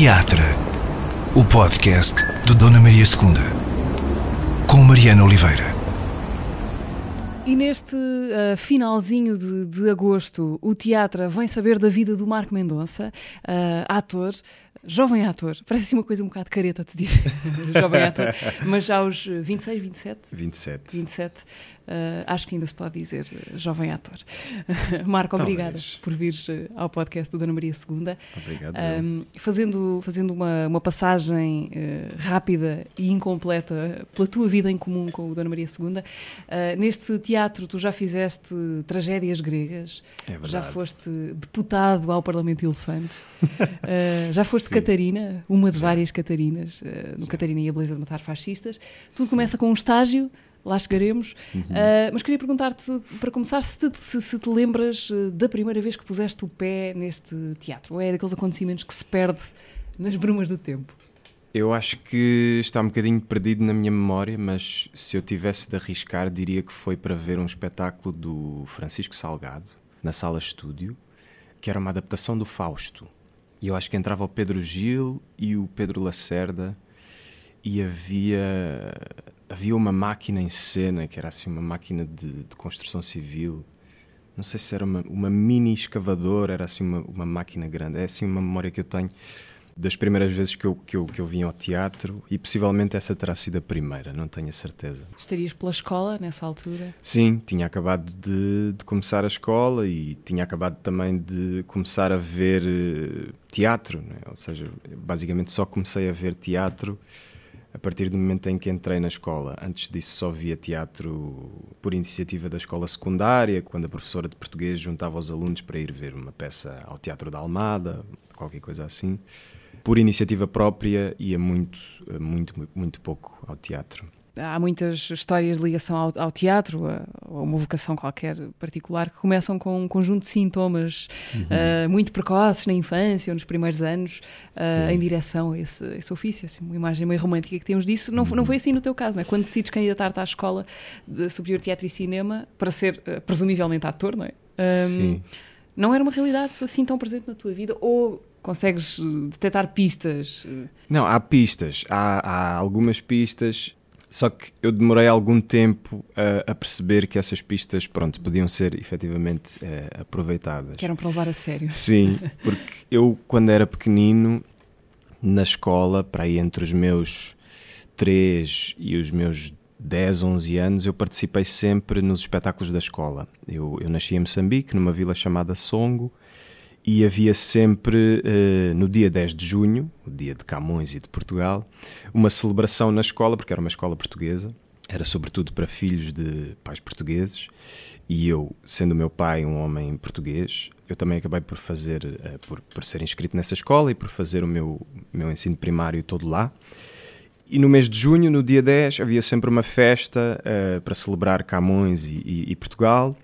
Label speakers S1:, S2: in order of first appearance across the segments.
S1: Teatra, o podcast de Dona Maria II, com Mariana Oliveira.
S2: E neste uh, finalzinho de, de, agosto, o Teatra vem saber da vida do Marco Mendonça, uh, ator, jovem ator, parece assim uma coisa um bocado careta de dizer, jovem ator, mas já aos 26, 27? 27. 27, Uh, acho que ainda se pode dizer ah, jovem ator. Marco, Talvez. obrigada por vires ah, ao podcast do Dona Maria II. Obrigado. Um, fazendo fazendo uma, uma passagem uh, rápida e incompleta pela tua vida em comum com o Dona Maria II, uh, neste teatro tu já fizeste tragédias gregas, é já foste deputado ao Parlamento Elefante, já foste Sim. Catarina, uma de já. várias Catarinas, no já. Catarina e a Beleza de Matar Fascistas. Tudo Sim. começa com um estágio lá chegaremos. Uhum. Uh, mas queria perguntar-te, para começar, se te, se, se te, lembras ah, da primeira vez que puseste o pé neste teatro? Ou é daqueles acontecimentos que se perde nas brumas do tempo?
S1: Eu acho que está um bocadinho perdido na minha memória, mas se eu tivesse de arriscar, diria que foi para ver um espetáculo do Francisco Salgado, na sala estúdio, que era uma adaptação do Fausto. E eu acho que entrava o Pedro Gil e o Pedro Lacerda, e havia havia uma máquina em cena que era assim uma máquina de, de construção civil. Não sei se era uma, uma mini escavadora, era assim uma, uma, máquina grande. É assim uma memória que eu tenho das primeiras vezes que eu, que eu, que eu vim ao teatro e possivelmente essa terá sido a primeira, não tenho a certeza.
S2: Estarias pela escola nessa altura?
S1: Sim, tinha acabado de, de começar a escola e tinha acabado também de começar a ver eh, teatro, né? ou seja, basicamente só comecei a ver teatro a partir do momento em que entrei na escola. Antes disso só via teatro por iniciativa da escola secundária, quando a professora de português juntava os alunos para ir ver uma peça ao Teatro da Almada, qualquer coisa assim. Por iniciativa própria ia muito, muito, muito pouco ao teatro
S2: há muitas histórias de ligação ao, ao teatro, ou a, uma vocação qualquer particular, que começam com um conjunto de sintomas uhum. uh, muito precoces na infância ou nos primeiros anos, uh, em direção a esse, esse, ofício. Assim, uma imagem meio romântica que temos disso. Não, uhum. não foi assim no teu caso, não é? Quando decides candidatar-te à Escola de Superior Teatro e Cinema para ser, uh, presumivelmente, ator, não é? Um, Sim. Não era uma realidade assim tão presente na tua vida? Ou consegues detectar pistas?
S1: Não, há pistas. Há, há algumas pistas só que eu demorei algum tempo a, a perceber que essas pistas, pronto, podiam ser efetivamente eh, aproveitadas. Que eram
S2: para levar a sério. Sim,
S1: porque eu, quando era pequenino, na escola, para aí entre os meus 3 e os meus 10, 11 anos, eu participei sempre nos espetáculos da escola. Eu, eu nasci em Moçambique, numa vila chamada Songo, e havia sempre, eh, no dia 10 de junho, o dia de Camões e de Portugal, uma celebração na escola, porque era uma escola portuguesa, era sobretudo para filhos de pais portugueses, e eu, sendo meu pai um homem português, eu também acabei por fazer, eh, por, por ser inscrito nessa escola e por fazer o meu, meu ensino primário todo lá. E no mês de junho, no dia 10, havia sempre uma festa eh, para celebrar Camões e, e, e Portugal,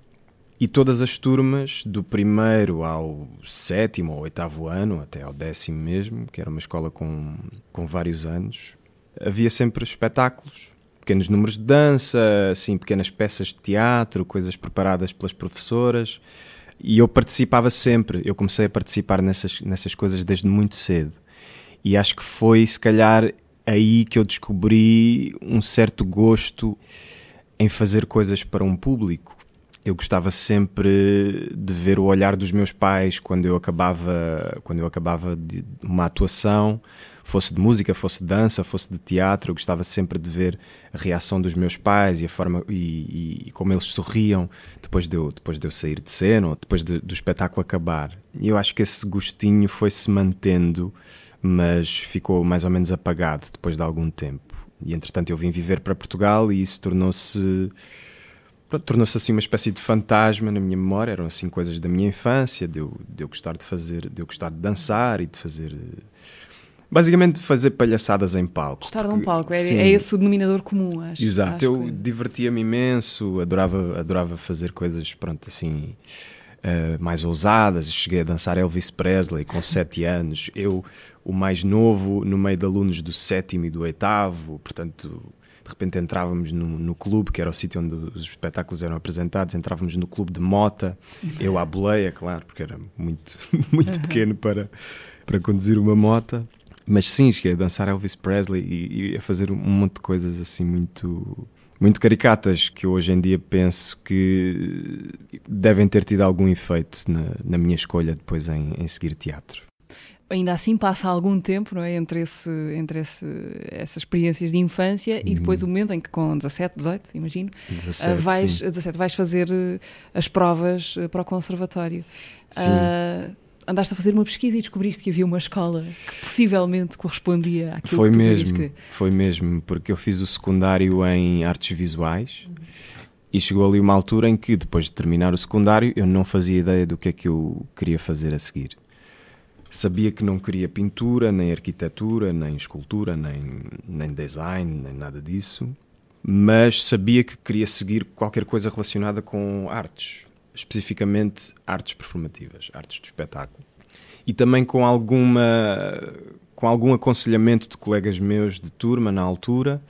S1: e todas as turmas, do primeiro ao sétimo ou oitavo ano, até ao décimo mesmo, que era uma escola com, com vários anos, havia sempre espetáculos, pequenos números de dança, assim, pequenas peças de teatro, coisas preparadas pelas professoras. E eu participava sempre, eu comecei a participar nessas, nessas coisas desde muito cedo. E acho que foi, se calhar, aí que eu descobri um certo gosto em fazer coisas para um público eu gostava sempre de ver o olhar dos meus pais quando eu acabava, quando eu acabava de uma atuação, fosse de música, fosse de dança, fosse de teatro, eu gostava sempre de ver a reação dos meus pais e a forma e, e como eles sorriam depois de eu, depois de eu sair de cena ou depois de, do espetáculo acabar. E eu acho que esse gostinho foi se mantendo, mas ficou mais ou menos apagado depois de algum tempo. E entretanto eu vim viver para Portugal e isso tornou-se tornou-se assim uma espécie de fantasma na minha memória. Eram assim coisas da minha infância, de eu, de eu gostar de fazer, de eu gostar de dançar e de fazer. Eh, basicamente, fazer palhaçadas em palco. Estar num palco, é, é, esse o
S2: denominador comum, acho. Exato, acho
S1: eu que... É. divertia-me imenso, adorava, adorava fazer coisas, pronto, assim, uh, mais ousadas. Cheguei a dançar Elvis Presley com 7 anos. Eu, o mais novo, no meio de alunos do sétimo e do oitavo, portanto, de repente entrávamos no, no clube, que era o sítio onde os espetáculos eram apresentados, entrávamos no clube de mota, eu à boleia, claro, porque era muito, muito pequeno para, para conduzir uma mota. Mas sim, cheguei a dançar Elvis Presley e, e a fazer um monte de coisas assim muito muito caricatas que hoje em dia penso que devem ter tido algum efeito na, na minha escolha depois em, em seguir teatro
S2: ainda assim passa algum tempo não é? entre, esse, entre esse, essas experiências de infância uhum. e depois o uhum. momento em que com 17, 18, imagino, 17, ah, vais, 17, vais fazer eh, as provas eh, para o conservatório. Sim. Uh, andaste a fazer uma pesquisa e descobriste que havia uma escola que possivelmente correspondia àquilo foi que tu mesmo, que...
S1: Foi mesmo, porque eu fiz o secundário em artes visuais uhum. e chegou ali uma altura em que depois de terminar o secundário eu não fazia ideia do que é que eu queria fazer a seguir. Sabia que não queria pintura, nem arquitetura, nem escultura, nem, nem design, nem nada disso, mas sabia que queria seguir qualquer coisa relacionada com artes, especificamente artes performativas, artes de espetáculo. E também com alguma com algum aconselhamento de colegas meus de turma na altura,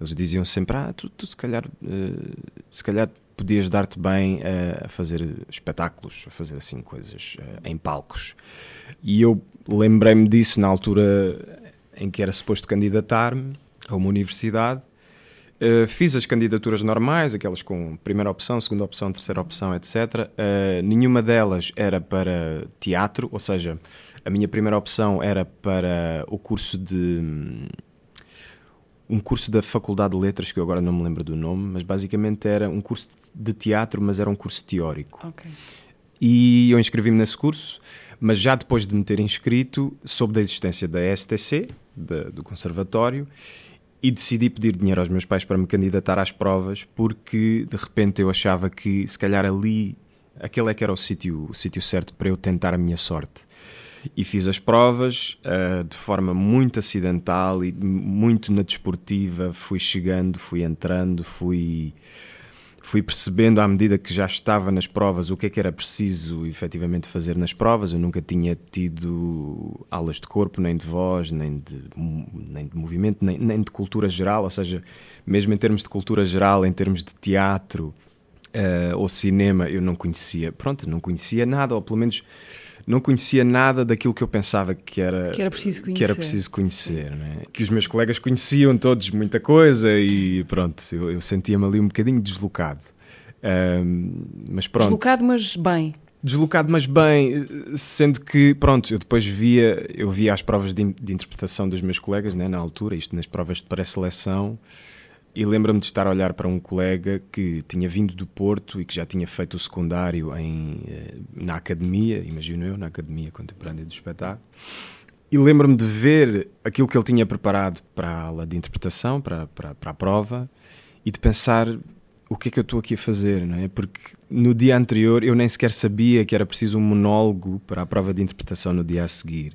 S1: eles diziam sempre: "Ah, tu, tu se calhar, uh, se calhar podias dar-te bem eh, a, fazer espetáculos, a fazer assim coisas eh, em palcos". E eu lembrei-me disso na altura em que era suposto candidatar-me a uma universidade. Uh, fiz as candidaturas normais, aquelas com primeira opção, segunda opção, terceira opção, etc. Uh, eh, nenhuma delas era para teatro, ou seja, a minha primeira opção era para o curso de. Um curso da Faculdade de Letras, que eu agora não me lembro do nome, mas basicamente era um curso de teatro, mas era um curso teórico. Okay. E eu inscrevi-me nesse curso mas já depois de me ter inscrito, soube da existência da STC, do Conservatório, e decidi pedir dinheiro aos meus pais para me candidatar às provas, porque de repente eu achava que se calhar ali aquele é que era o sítio, o sítio certo para eu tentar a minha sorte. E fiz as provas uh, de forma muito acidental e muito na desportiva. Fui chegando, fui entrando, fui fui percebendo à medida que já estava nas provas o que é que era preciso efetivamente fazer nas provas. Eu nunca tinha tido aulas de corpo, nem de voz, nem de, nem de movimento, nem, nem de cultura geral. Ou seja, mesmo em termos de cultura geral, em termos de teatro uh, ou cinema, eu não conhecia. Pronto, não conhecia nada, ou pelo menos não conhecia nada daquilo que eu pensava que era, que era preciso conhecer. Que, era preciso conhecer né? que os meus colegas conheciam todos muita coisa e pronto, eu, eu sentia-me ali um bocadinho deslocado. Um, mas pronto.
S2: Deslocado, mas bem
S1: deslocado, mas bem, sendo que, pronto, eu depois via, eu via as provas de, de interpretação dos meus colegas, né, na altura, isto nas provas de pré-seleção, e lembro-me de estar a olhar para um colega que tinha vindo do Porto e que já tinha feito o secundário em, eh, na academia, imagino eu, na Academia Contemporânea do Espetáculo. E lembro-me de ver aquilo que ele tinha preparado para a aula de interpretação, para, para, para a prova, e de pensar o que é que eu estou aqui a fazer, não é? Porque no dia anterior eu nem sequer sabia que era preciso um monólogo para a prova de interpretação no dia a seguir.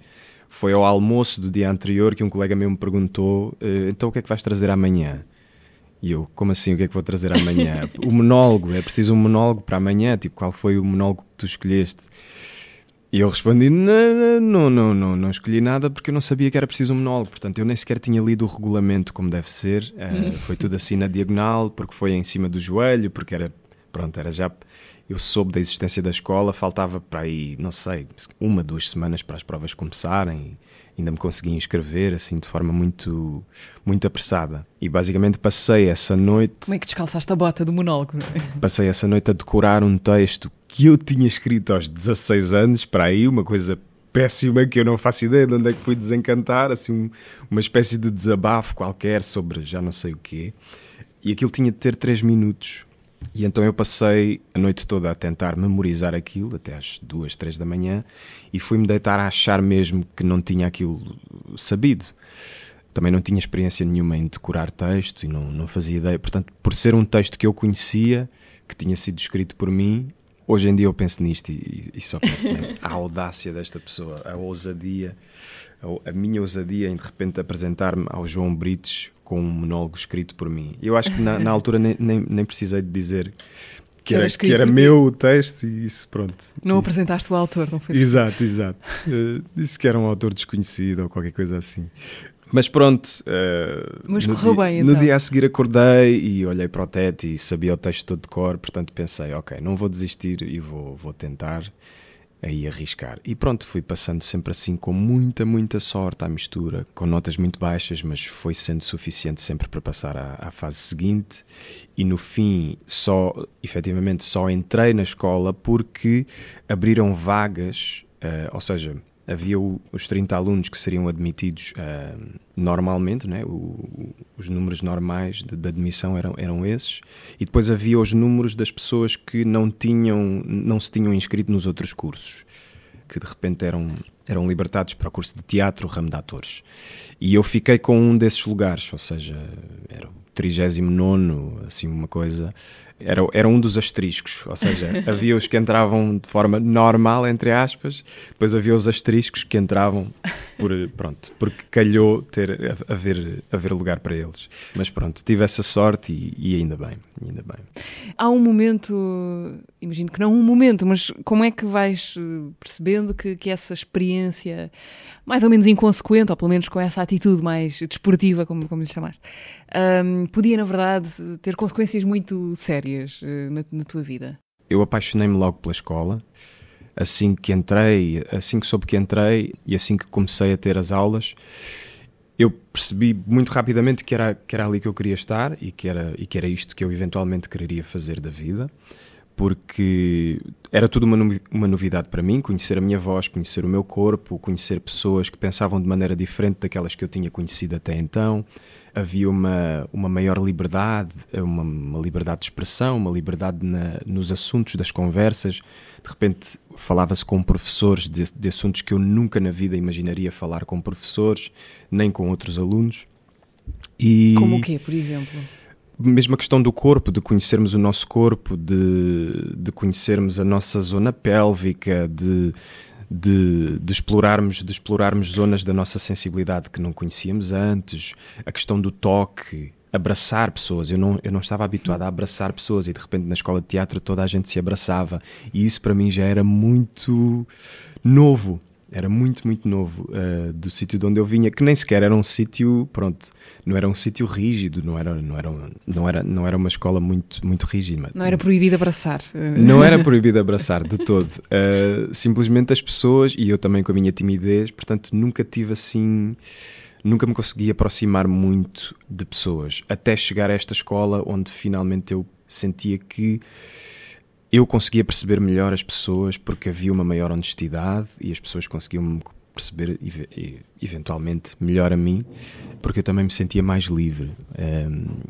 S1: Foi ao almoço do dia anterior que um colega meu me perguntou: eh, então o que é que vais trazer amanhã? E eu, como assim? O que é que vou trazer amanhã? o monólogo, é preciso um monólogo para amanhã? Tipo, qual foi o monólogo que tu escolheste? E eu respondi: não, não, não, não, não escolhi nada porque eu não sabia que era preciso um monólogo. Portanto, eu nem sequer tinha lido o regulamento como deve ser. Uh, foi tudo assim na diagonal, porque foi em cima do joelho, porque era. Pronto, era já. Eu soube da existência da escola, faltava para aí, não sei, uma, duas semanas para as provas começarem. E, ainda me consegui inscrever assim de forma muito muito apressada e basicamente passei essa noite
S2: como é que descalçaste a bota do monólogo
S1: passei essa noite a decorar um texto que eu tinha escrito aos 16 anos para aí uma coisa péssima que eu não faço ideia de onde é que fui desencantar assim um, uma espécie de desabafo qualquer sobre já não sei o quê e aquilo tinha de ter 3 minutos e então eu passei a noite toda a tentar memorizar aquilo, até às duas, três da manhã, e fui-me deitar a achar mesmo que não tinha aquilo sabido. Também não tinha experiência nenhuma em decorar texto e não, não fazia ideia. Portanto, por ser um texto que eu conhecia, que tinha sido escrito por mim, hoje em dia eu penso nisto e, e só penso na audácia desta pessoa, a ousadia. É a minha ousadia em de repente apresentar-me ao João Brites com um monólogo escrito por mim. Eu acho que na, na altura nem, nem, nem, precisei de dizer que era, que era meu o texto e isso, pronto. Não isso. apresentaste o autor, não foi? Exato, exato. Uh, disse que era um autor desconhecido ou qualquer coisa assim. Mas pronto. Uh, Mas correu dia, bem, então. No dia a seguir acordei e olhei para o teto e sabia o texto todo de cor, portanto pensei, ok, não vou desistir e vou, vou tentar aí arriscar. E pronto, fui passando sempre assim com muita, muita sorte à mistura, com notas muito baixas, mas foi sendo suficiente sempre para passar à, à fase seguinte. E no fim, só, efetivamente, só entrei na escola porque abriram vagas, uh, ou seja, havia o, os 30 alunos que seriam admitidos uh, normalmente, né? O, os números normais de, de, admissão eram, eram esses, e depois havia os números das pessoas que não, tinham, não se tinham inscrito nos outros cursos, que de repente eram, eram libertados para o curso de teatro, ramo de atores. E eu fiquei com um desses lugares, ou seja, era o 39, assim, uma coisa era, era um dos asteriscos, ou seja, havia os que entravam de forma normal, entre aspas, depois havia os asteriscos que entravam por, pronto, porque calhou ter, haver, haver lugar para eles. Mas pronto, tive essa sorte e, e ainda bem, ainda bem.
S2: Há um momento, imagino que não um momento, mas como é que vais eh, percebendo que, que essa experiência, mais ou menos inconsequente, ou pelo menos com essa atitude mais desportiva, como, como lhe chamaste, um, podia, na verdade, ter consequências muito sérias? matérias eh, na, na tua vida?
S1: Eu apaixonei-me logo pela escola. Assim que entrei, assim que soube que entrei e assim que comecei a ter as aulas, eu percebi muito rapidamente que era, que era ali que eu queria estar e que, era, e que era isto que eu eventualmente quereria fazer da vida, porque era tudo uma, uma novidade para mim, conhecer a minha voz, conhecer o meu corpo, conhecer pessoas que pensavam de maneira diferente daquelas que eu tinha conhecido até então, havia uma, uma maior liberdade, uma, uma liberdade de expressão, uma liberdade na, nos assuntos das conversas. De repente falava-se com professores de, de assuntos que eu nunca na vida imaginaria falar com professores, nem com outros alunos. E... Como o quê, por exemplo? mesmo a questão do corpo, de conhecermos o nosso corpo, de, de conhecermos a nossa zona pélvica, de, de, de, explorarmos, de explorarmos zonas da nossa sensibilidade que não conhecíamos antes, a questão do toque, abraçar pessoas. Eu não, eu não estava habituado a abraçar pessoas e de repente na escola de teatro toda a gente se abraçava. E isso para mim já era muito novo era muito, muito novo uh, do sítio de onde eu vinha, que nem sequer era um sítio, pronto, não era um sítio rígido, não era, não, era, não, era, não era uma escola muito, muito rígida.
S2: Não era proibido abraçar. Não era
S1: proibido abraçar, de todo. Uh, simplesmente as pessoas, e eu também com a minha timidez, portanto nunca tive assim, nunca me consegui aproximar muito de pessoas, até chegar a esta escola onde finalmente eu sentia que eu conseguia perceber melhor as pessoas porque havia uma maior honestidade e as pessoas conseguiam perceber eventualmente melhor a mim porque eu também me sentia mais livre um,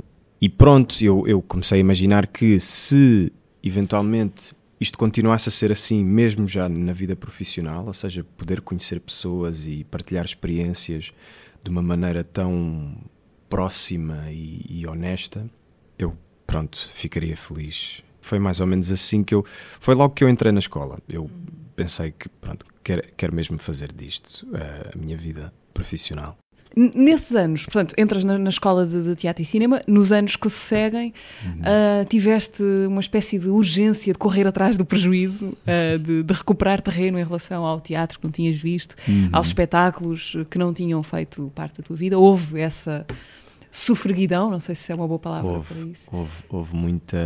S1: e pronto eu, eu comecei a imaginar que se eventualmente isto continuasse a ser assim mesmo já na vida profissional ou seja poder conhecer pessoas e partilhar experiências de uma maneira tão próxima e, e honesta eu pronto ficaria feliz foi mais ou menos assim que eu. Foi logo que eu entrei na escola. Eu pensei que, pronto, quero, quer mesmo fazer disto eh, a minha vida profissional.
S2: Nesses anos, portanto, entras na, na escola de, de, teatro e cinema, nos anos que se seguem, uhum. uh, tiveste uma espécie de urgência de correr atrás do prejuízo, uh, de, de, recuperar terreno em relação ao teatro que não tinhas visto, uhum. aos espetáculos que não tinham feito parte da tua vida. Houve essa sofreguidão, não sei se é uma boa palavra houve, para isso.
S1: Houve, houve muita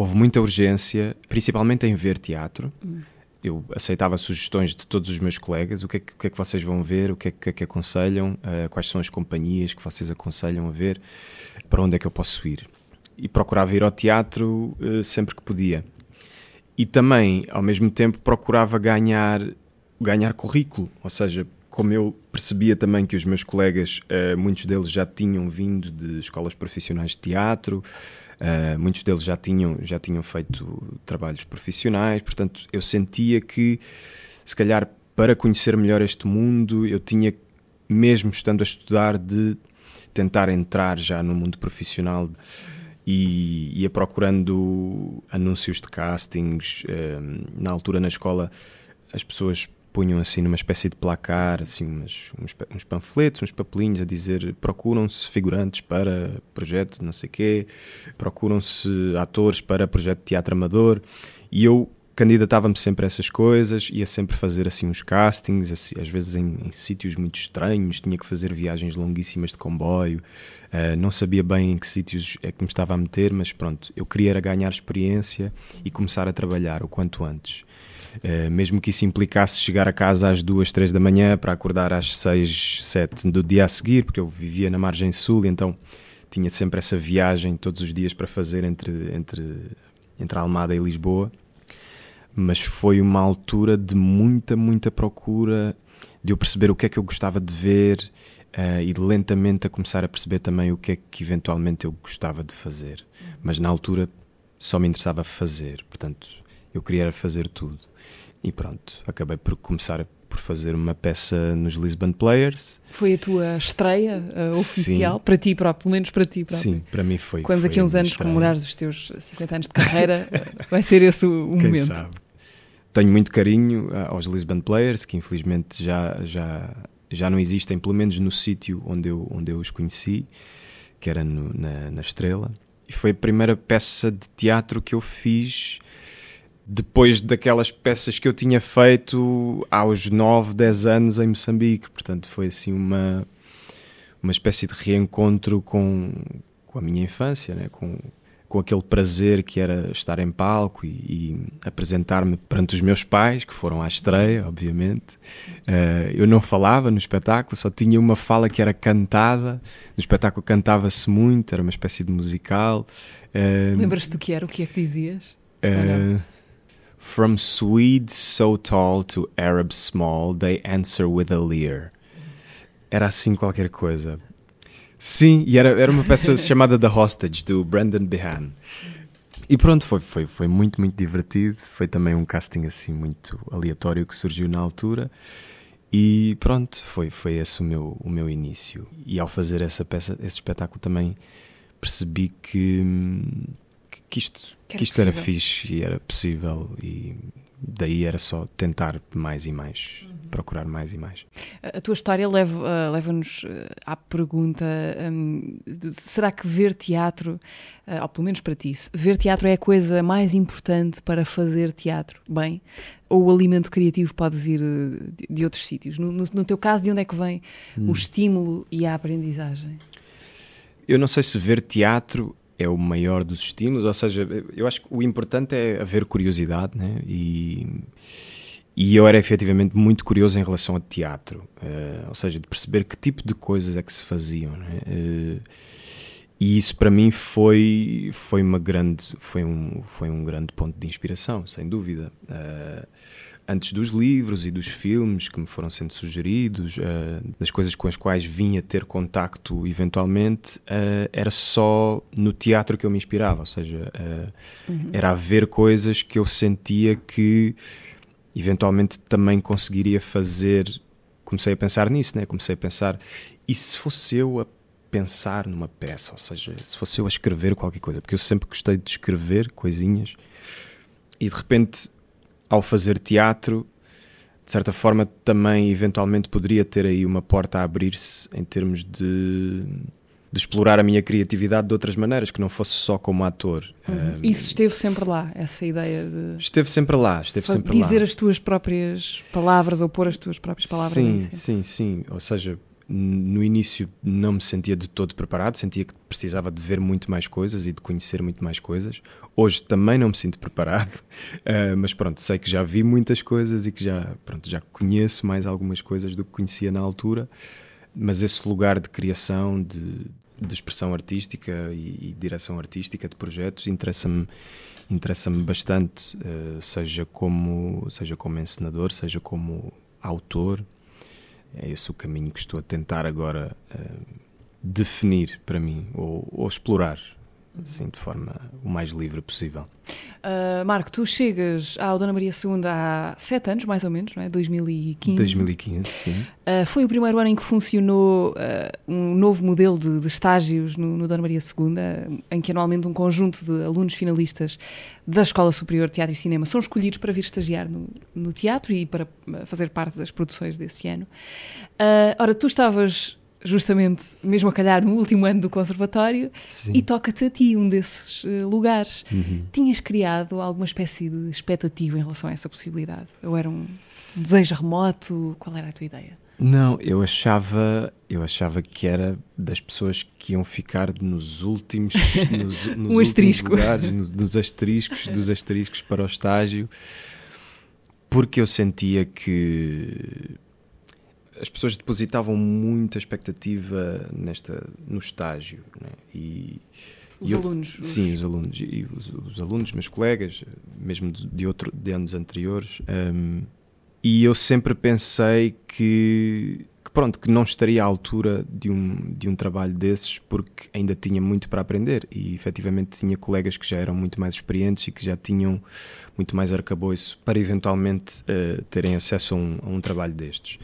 S1: houve muita urgência, principalmente em ver teatro. Hum. Eu aceitava sugestões de todos os meus colegas, o que é que, que, é que vocês vão ver, o que é que, é que aconselham, uh, quais são as companhias que vocês aconselham a ver, para onde é que eu posso ir. E procurava ir ao teatro uh, sempre que podia. E também, ao mesmo tempo, procurava ganhar, ganhar currículo, ou seja, como eu percebia também que os meus colegas, eh, muitos deles já tinham vindo de escolas profissionais de teatro, Uh, muitos deles já tinham, já tinham feito trabalhos profissionais, portanto, eu sentia que, se calhar, para conhecer melhor este mundo, eu tinha, mesmo estando a estudar, de tentar entrar já no mundo profissional e ia procurando anúncios de castings. Eh, na altura, na escola, as pessoas punham assim numa espécie de placar, assim umas, uns, uns panfletos, uns papelinhos a dizer procuram-se figurantes para projeto não sei quê, procuram-se atores para projeto de teatro amador e eu candidatava-me sempre a essas coisas, ia sempre fazer assim uns castings, assim, às vezes em, em, sítios muito estranhos, tinha que fazer viagens longuíssimas de comboio, uh, não sabia bem em que sítios é que me estava a meter, mas pronto, eu queria era ganhar experiência e começar a trabalhar o quanto antes. Eh, mesmo que isso implicasse chegar a casa às duas, três da manhã para acordar às seis, sete do dia a seguir, porque eu vivia na margem sul, então tinha sempre essa viagem todos os dias para fazer entre, entre, entre Almada e Lisboa. Mas foi uma altura de muita, muita procura, de eu perceber o que é que eu gostava de ver uh, e lentamente a começar a perceber também o que é que eventualmente eu gostava de fazer. Mas na altura só me interessava fazer, portanto eu queria fazer tudo. E pronto, acabei por começar por fazer uma peça nos Lisbon Players.
S2: Foi a tua estreia uh, oficial, Sim. para ti próprio, pelo menos para ti próprio. Sim, para mim foi. Quando daqui a uns anos comemorares os teus 50 anos de carreira, vai ser esse o, o Quem momento. Sabe?
S1: Tenho muito carinho ah, aos Lisbon Players, que infelizmente já, já, já não existem, pelo menos no sítio onde eu, onde eu os conheci, que era no, na, na Estrela. E foi a primeira peça de teatro que eu fiz depois daquelas peças que eu tinha feito aos 9, 10 anos em Moçambique. Portanto, foi assim uma, uma espécie de reencontro com, com a minha infância, né? com, com aquele prazer que era estar em palco e, e apresentar-me perante os meus pais, que foram à estreia, obviamente. Uh, eu não falava no espetáculo, só tinha uma fala que era cantada. No espetáculo cantava-se muito, era uma espécie de musical. Uh, Lembras-te
S2: do que era? O que é que dizias?
S1: Uh, From Swedes so tall to Arabs small, they answer with a leer. Era assim qualquer coisa. Sim, e era, era uma peça chamada The Hostage, do Brandon Behan. E pronto, foi, foi, foi muito, muito divertido. Foi também um casting assim muito aleatório que surgiu na altura. E pronto, foi, foi esse o meu, o meu início. E ao fazer essa peça, esse espetáculo também percebi que hum, que isto, que que isto era, fixe e era possível e daí era só tentar mais e mais, uhum. procurar mais e mais.
S2: A tua história eh, leva-nos leva eh, à pergunta: hum, será que ver teatro, eh, ou pelo menos para ti, ver teatro é a coisa mais importante para fazer teatro bem? Ou o alimento criativo pode vir de outros sítios? No, no teu caso, de onde é que vem hum. o estímulo e a aprendizagem?
S1: Eu não sei se ver teatro é o maior dos estímulos, ou seja, eu acho que o importante é haver curiosidade, né? E, e eu era efetivamente muito curioso em relação ao teatro, uh, ou seja, de perceber que tipo de coisas é que se faziam, né? Uh, e isso para mim foi foi uma grande foi um foi um grande ponto de inspiração, sem dúvida. Uh, antes dos livros e dos filmes que me foram sendo sugeridos, eh, das coisas com as quais vinha ter contacto eventualmente, eh, era só no teatro que eu me inspirava, ou seja, eh, uhum. era a ver coisas que eu sentia que eventualmente também conseguiria fazer. Comecei a pensar nisso, né? Comecei a pensar, e se fosse eu a pensar numa peça, ou seja, se fosse eu a escrever qualquer coisa, porque eu sempre gostei de escrever coisinhas e de repente ao fazer teatro, de certa forma, também eventualmente poderia ter aí uma porta a abrir-se em termos de, de, explorar a minha criatividade de outras maneiras, que não fosse só como ator.
S2: Uhum. Isso esteve sempre lá, essa ideia de. Esteve sempre lá, esteve sempre dizer lá. Dizer as tuas próprias palavras ou pôr as tuas próprias palavras. Sim,
S1: sim, sim. Ou seja, no início não me sentia de todo preparado, sentia que precisava de ver muito mais coisas e de conhecer muito mais coisas. Hoje também não me sinto preparado, uh, mas pronto, sei que já vi muitas coisas e que já, pronto, já conheço mais algumas coisas do que conhecia na altura. Mas esse lugar de criação, de, de expressão artística e, e, direção artística de projetos interessa-me interessa-me bastante, uh, seja como seja como encenador, seja como autor é esse o caminho que estou a tentar agora uh, definir para mim ou, ou explorar assim, de forma o mais livre possível.
S2: Uh, Marco, tu chegas à Dona Maria II há sete anos, mais ou menos, não é? 2015. 2015, sim. Uh, foi o primeiro ano em que funcionou uh, um novo modelo de, de estágios no, no, Dona Maria II, em que anualmente um conjunto de alunos finalistas da Escola Superior de Teatro e Cinema são escolhidos para vir estagiar no, no teatro e para fazer parte das produções desse ano. ora, tu estavas justamente, mesmo a calhar no último ano do conservatório, Sim. e toca-te a ti um desses uh, lugares. Uhum. Tinhas criado alguma espécie de expectativa em relação a essa possibilidade? Ou era um desejo remoto? Qual era a tua ideia?
S1: Não, eu achava, eu achava que era das pessoas que iam ficar nos últimos, nos, nos um últimos lugares, nos, nos asteriscos, dos asteriscos para o estágio, porque eu sentia que as pessoas depositavam muita expectativa nesta, no estágio. Né? E, os e alunos? Eu, Sim, os alunos. E os, os, alunos, meus colegas, mesmo de, outro, de anos anteriores. Um, e eu sempre pensei que, que, pronto, que não estaria à altura de um, de um trabalho desses porque ainda tinha muito para aprender. E efetivamente tinha colegas que já eram muito mais experientes e que já tinham muito mais arcabouço para eventualmente uh, terem acesso a um, a um trabalho destes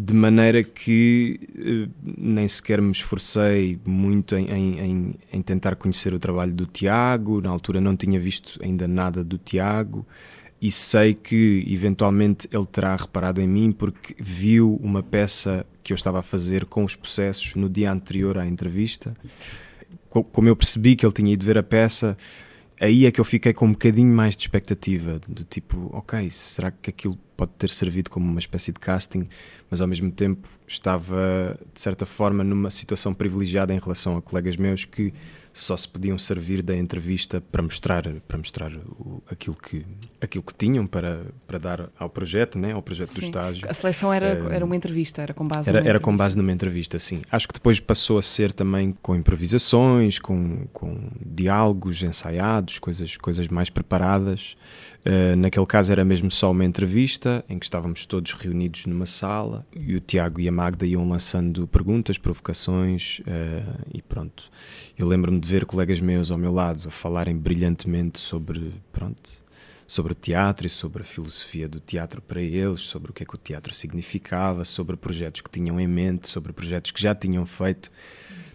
S1: de maneira que eh, nem sequer me esforcei muito em, em, em, tentar conhecer o trabalho do Tiago. Na altura não tinha visto ainda nada do Tiago e sei que eventualmente ele terá reparado em mim porque viu uma peça que eu estava a fazer com os processos no dia anterior à entrevista. Como eu percebi que ele tinha ido ver a peça, aí é que eu fiquei com um bocadinho mais de expectativa, do tipo, ok, será que aquilo pode ter servido como uma espécie de casting, mas ao mesmo tempo estava, de certa forma, numa situação privilegiada em relação a colegas meus que só se podiam servir da entrevista para mostrar, para mostrar o, aquilo, que, aquilo que tinham para, para dar ao projeto, né? ao projeto sim. do estágio. A seleção era, eh, era uma
S2: entrevista, era com base era, numa Era com
S1: base numa entrevista, sim. Acho que depois passou a ser também com improvisações, com, com diálogos ensaiados, coisas, coisas mais preparadas. Eh, naquele caso era mesmo só uma entrevista em que estávamos todos reunidos numa sala e o Tiago e a Magda iam lançando perguntas, provocações uh, e pronto. Eu lembro-me de ver colegas meus ao meu lado a falarem brilhantemente sobre, pronto, sobre o teatro e sobre a filosofia do teatro para eles, sobre o que é que o teatro significava, sobre projetos que tinham em mente, sobre projetos que já tinham feito,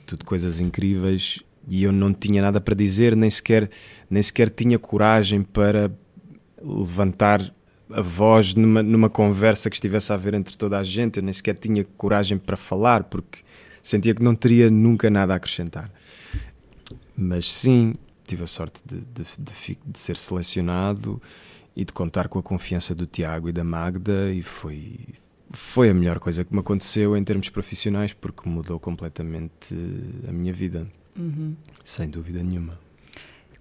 S1: tudo coisas incríveis. E eu não tinha nada para dizer, nem sequer, nem sequer tinha coragem para levantar a voz numa, numa conversa que estivesse a haver entre toda a gente. Eu nem sequer tinha coragem para falar, porque sentia que não teria nunca nada a acrescentar. Mas sim, tive a sorte de, de, de, de ser selecionado e de contar com a confiança do Tiago e da Magda, e foi, foi a melhor coisa que me aconteceu em termos profissionais, porque mudou completamente a minha vida, uhum. sem dúvida nenhuma.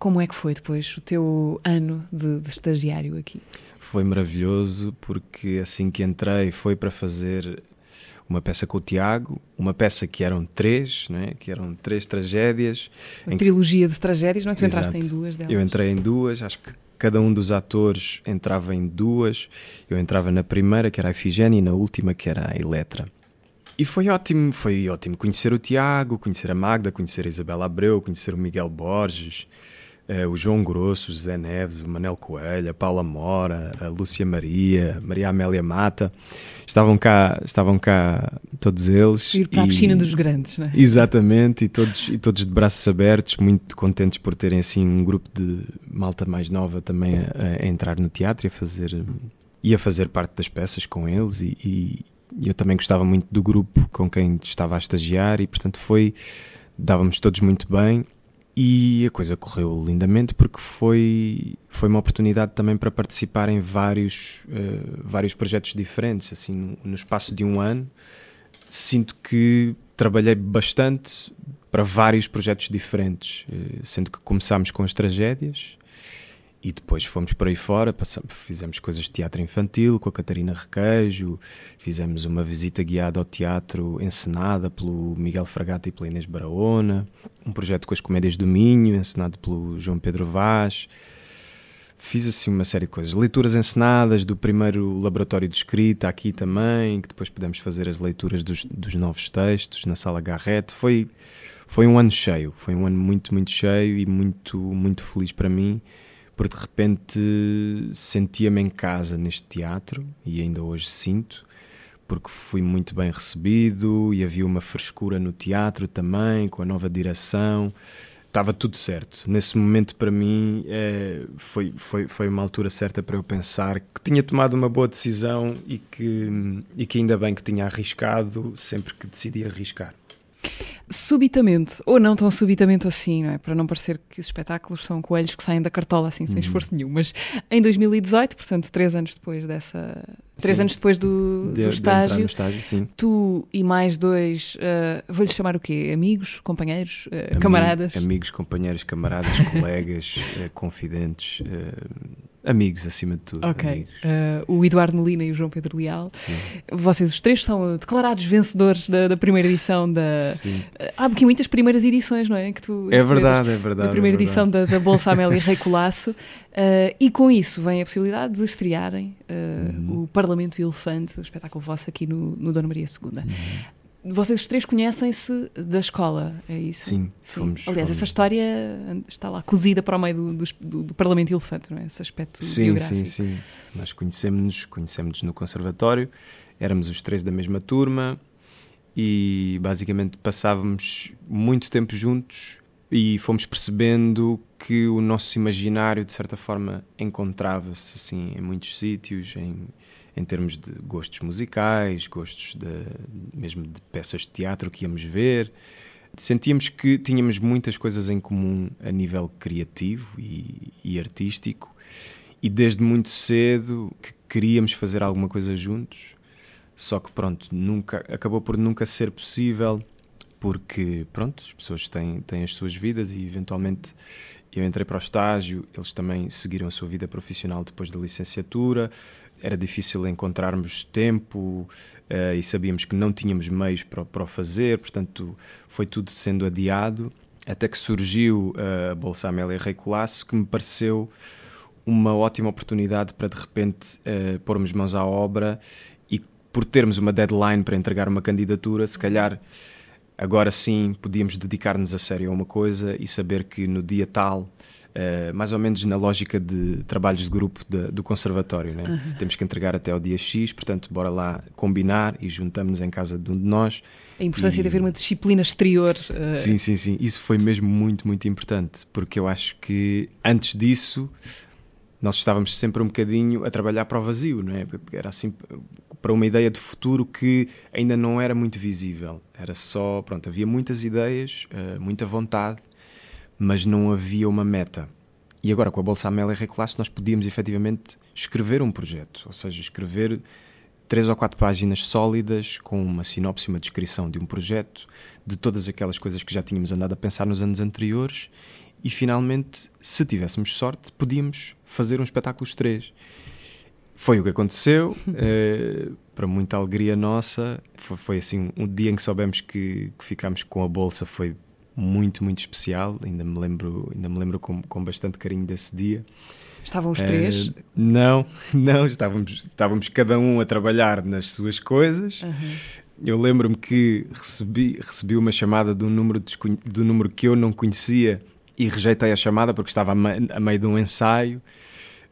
S2: Como é que foi depois o teu ano de, de estagiário aqui?
S1: Foi maravilhoso porque assim que entrei foi para fazer uma peça com o Tiago, uma peça que eram três, né? que eram três tragédias. Uma trilogia que... de
S2: tragédias, não é? Tu Exato. entraste em duas delas. Eu
S1: entrei em duas, acho que cada um dos atores entrava em duas. Eu entrava na primeira, que era a Efigênia e na última, que era a Eletra. E foi ótimo, foi ótimo conhecer o Tiago, conhecer a Magda, conhecer a Isabela Abreu, conhecer o Miguel Borges, é, o João Grosso, o José Neves, o Manel Coelho, a Paula Mora, a Lúcia Maria, a Maria Amélia Mata. Estavam cá, estavam cá todos eles. Ir para e, a piscina dos grandes, não é? Exatamente, e todos, e todos de braços abertos, muito contentes por terem assim um grupo de malta mais nova também a, a entrar no teatro e a fazer, e a fazer parte das peças com eles. E, e eu também gostava muito do grupo com quem estava a estagiar, e portanto foi. Dávamos todos muito bem e a coisa correu lindamente porque foi, foi uma oportunidade também para participar em vários, uh, vários projetos diferentes. Assim, no, no espaço de um ano, sinto que trabalhei bastante para vários projetos diferentes, uh, sendo que começámos com as tragédias, e depois fomos por aí fora, passamos, fizemos coisas de teatro infantil com a Catarina Requejo fizemos uma visita guiada ao teatro encenada pelo Miguel Fragata e pela Inês Baraona, um projeto com as Comédias do Minho, encenado pelo João Pedro Vaz. Fiz assim uma série de coisas. Leituras encenadas do primeiro laboratório de escrita aqui também, que depois pudemos fazer as leituras dos, dos novos textos na Sala Garrett. Foi, foi um ano cheio, foi um ano muito, muito cheio e muito, muito feliz para mim porque de repente sentia-me em casa neste teatro e ainda hoje sinto, porque fui muito bem recebido e havia uma frescura no teatro também, com a nova direção. Estava tudo certo. Nesse momento, para mim, é, foi, foi, foi uma altura certa para eu pensar que tinha tomado uma boa decisão e que, e que ainda bem que tinha arriscado sempre que decidi arriscar
S2: subitamente, ou não tão subitamente assim, não é? para não parecer que os espetáculos são coelhos que saem da cartola assim, sem uhum. esforço nenhum, mas em 2018, portanto, três anos depois dessa. Três sim. anos depois do, de, do estágio, estágio tu e mais dois, uh, eh, vou-lhes chamar o quê? Amigos, companheiros, uh, Ami camaradas?
S1: Amigos, companheiros, camaradas, colegas, uh, confidentes Amigos, acima de tudo. Ok.
S2: Uh, o Eduardo Molina e o João Pedro Leal. Sim. Vocês os três são declarados vencedores da, da primeira edição da. Sim. Eh, há aqui muitas primeiras edições, não é? Que tu, é verdade, é verdade. A é primeira edição da, da, Bolsa Amélia Rei Colasso. Uh, e com isso vem a possibilidade de estrearem uhum. o Parlamento Elefante, o espetáculo vosso aqui no, no Dona Maria II. Uhum. Vocês os três conhecem-se da escola, é isso? Sim, Sim. Fomos, Aliás, fomos. essa história está lá cozida para o meio do, do, do Parlamento Elefante, não é? Esse aspecto
S1: sim, biográfico. Sim, sim, Nós conhecemos-nos conhecemos no conservatório, éramos os três da mesma turma e basicamente passávamos muito tempo juntos e fomos percebendo que o nosso imaginário, de certa forma, encontrava-se assim em muitos sítios, em em termos de gostos musicais, gostos de, mesmo de peças de teatro que íamos ver. Sentíamos que tínhamos muitas coisas em comum a nível criativo e, e artístico, e desde muito cedo que queríamos fazer alguma coisa juntos, só que pronto, nunca acabou por nunca ser possível porque pronto, as pessoas têm, têm as suas vidas e eventualmente eu entrei para o estágio, eles também seguiram a sua vida profissional depois da licenciatura, era difícil encontrarmos tempo uh, e sabíamos que não tínhamos meios para, para o fazer, portanto foi tudo sendo adiado, até que surgiu eh, a Bolsa Amélia Rei Colasso, que me pareceu uma ótima oportunidade para de repente uh, pormos mãos à obra e por termos uma deadline para entregar uma candidatura, se calhar agora sim podíamos dedicar-nos a sério a uma coisa e saber que no dia tal eh, mais ou menos na lógica de trabalhos de grupo de, do conservatório. Né? Uhum. Temos que entregar até ao dia X, portanto, bora lá combinar e juntamos-nos em casa de um de nós. A importância e... de haver
S2: uma disciplina exterior. Uh... Sim,
S1: sim, sim. Isso foi mesmo muito, muito importante, porque eu acho que antes disso nós estávamos sempre um bocadinho a trabalhar para o vazio, não é? Era assim para uma ideia de futuro que ainda não era muito visível. Era só, pronto, havia muitas ideias, eh, muita vontade, mas não havia uma meta. E agora, com a Bolsa Amélia Reclasse, nós podíamos efetivamente escrever um projeto, ou seja, escrever três ou quatro páginas sólidas, com uma sinopse, uma descrição de um projeto, de todas aquelas coisas que já tínhamos andado a pensar nos anos anteriores, e finalmente, se tivéssemos sorte, podíamos fazer um espetáculo os três. Foi o que aconteceu, eh, para muita alegria nossa. Foi, foi, assim, um dia em que soubemos que, que ficámos com a bolsa foi muito, muito especial. Ainda me lembro, ainda me lembro com, com bastante carinho desse dia.
S2: Estavam os três? Ah,
S1: não, não, estávamos, estávamos cada um a trabalhar nas suas coisas. Uhum. Eu lembro-me que recebi, recebi uma chamada de um número, do número que eu não conhecia e rejeitei a chamada porque estava a, a meio de um ensaio.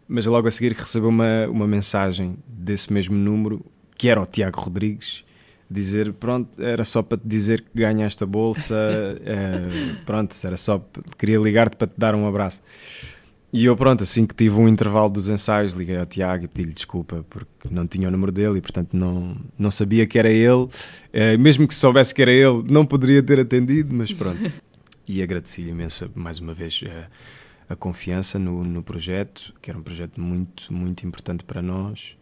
S1: Mas logo a seguir recebi uma, uma mensagem desse mesmo número, que era o Tiago Rodrigues, dizer pronto, era só para te dizer que ganhaste a bolsa, é, pronto, era só, queria ligar-te para te dar um abraço. E eu, pronto, assim que tive um intervalo dos ensaios, liguei ao Tiago e pedi-lhe desculpa porque não tinha o número dele e, portanto, não, não sabia que era ele. É, mesmo que soubesse que era ele, não poderia ter atendido, mas pronto. E agradeci-lhe imenso, mais uma vez, a, eh, a confiança no, no projeto, que era um projeto muito, muito importante para nós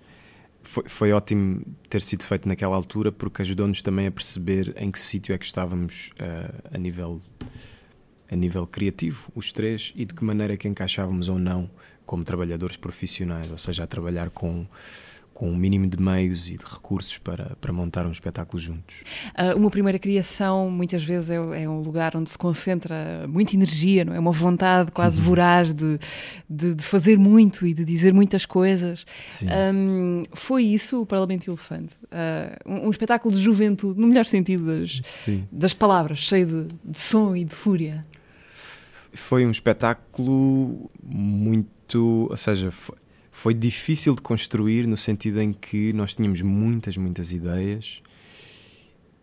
S1: foi, foi ótimo ter sido feito naquela altura porque ajudou-nos também a perceber em que sítio é que estávamos uh, a nível a nível criativo, os três, e de que maneira é que encaixávamos ou não como trabalhadores profissionais, ou seja, a trabalhar com com o um mínimo de meios e de recursos para, para montar um espetáculo juntos.
S2: Ah, uma primeira criação, muitas vezes, é, é um lugar onde se concentra muita energia, não é? Uma vontade quase uhum. voraz de, de, de fazer muito e de dizer muitas coisas. Um, foi isso o Parlamento e o Elefante. Ah, um, um, espetáculo de juventude, no melhor sentido das, das palavras, cheio de, de som e de fúria.
S1: Foi um espetáculo muito. Ou seja, foi difícil de construir no sentido em que nós tínhamos muitas, muitas ideias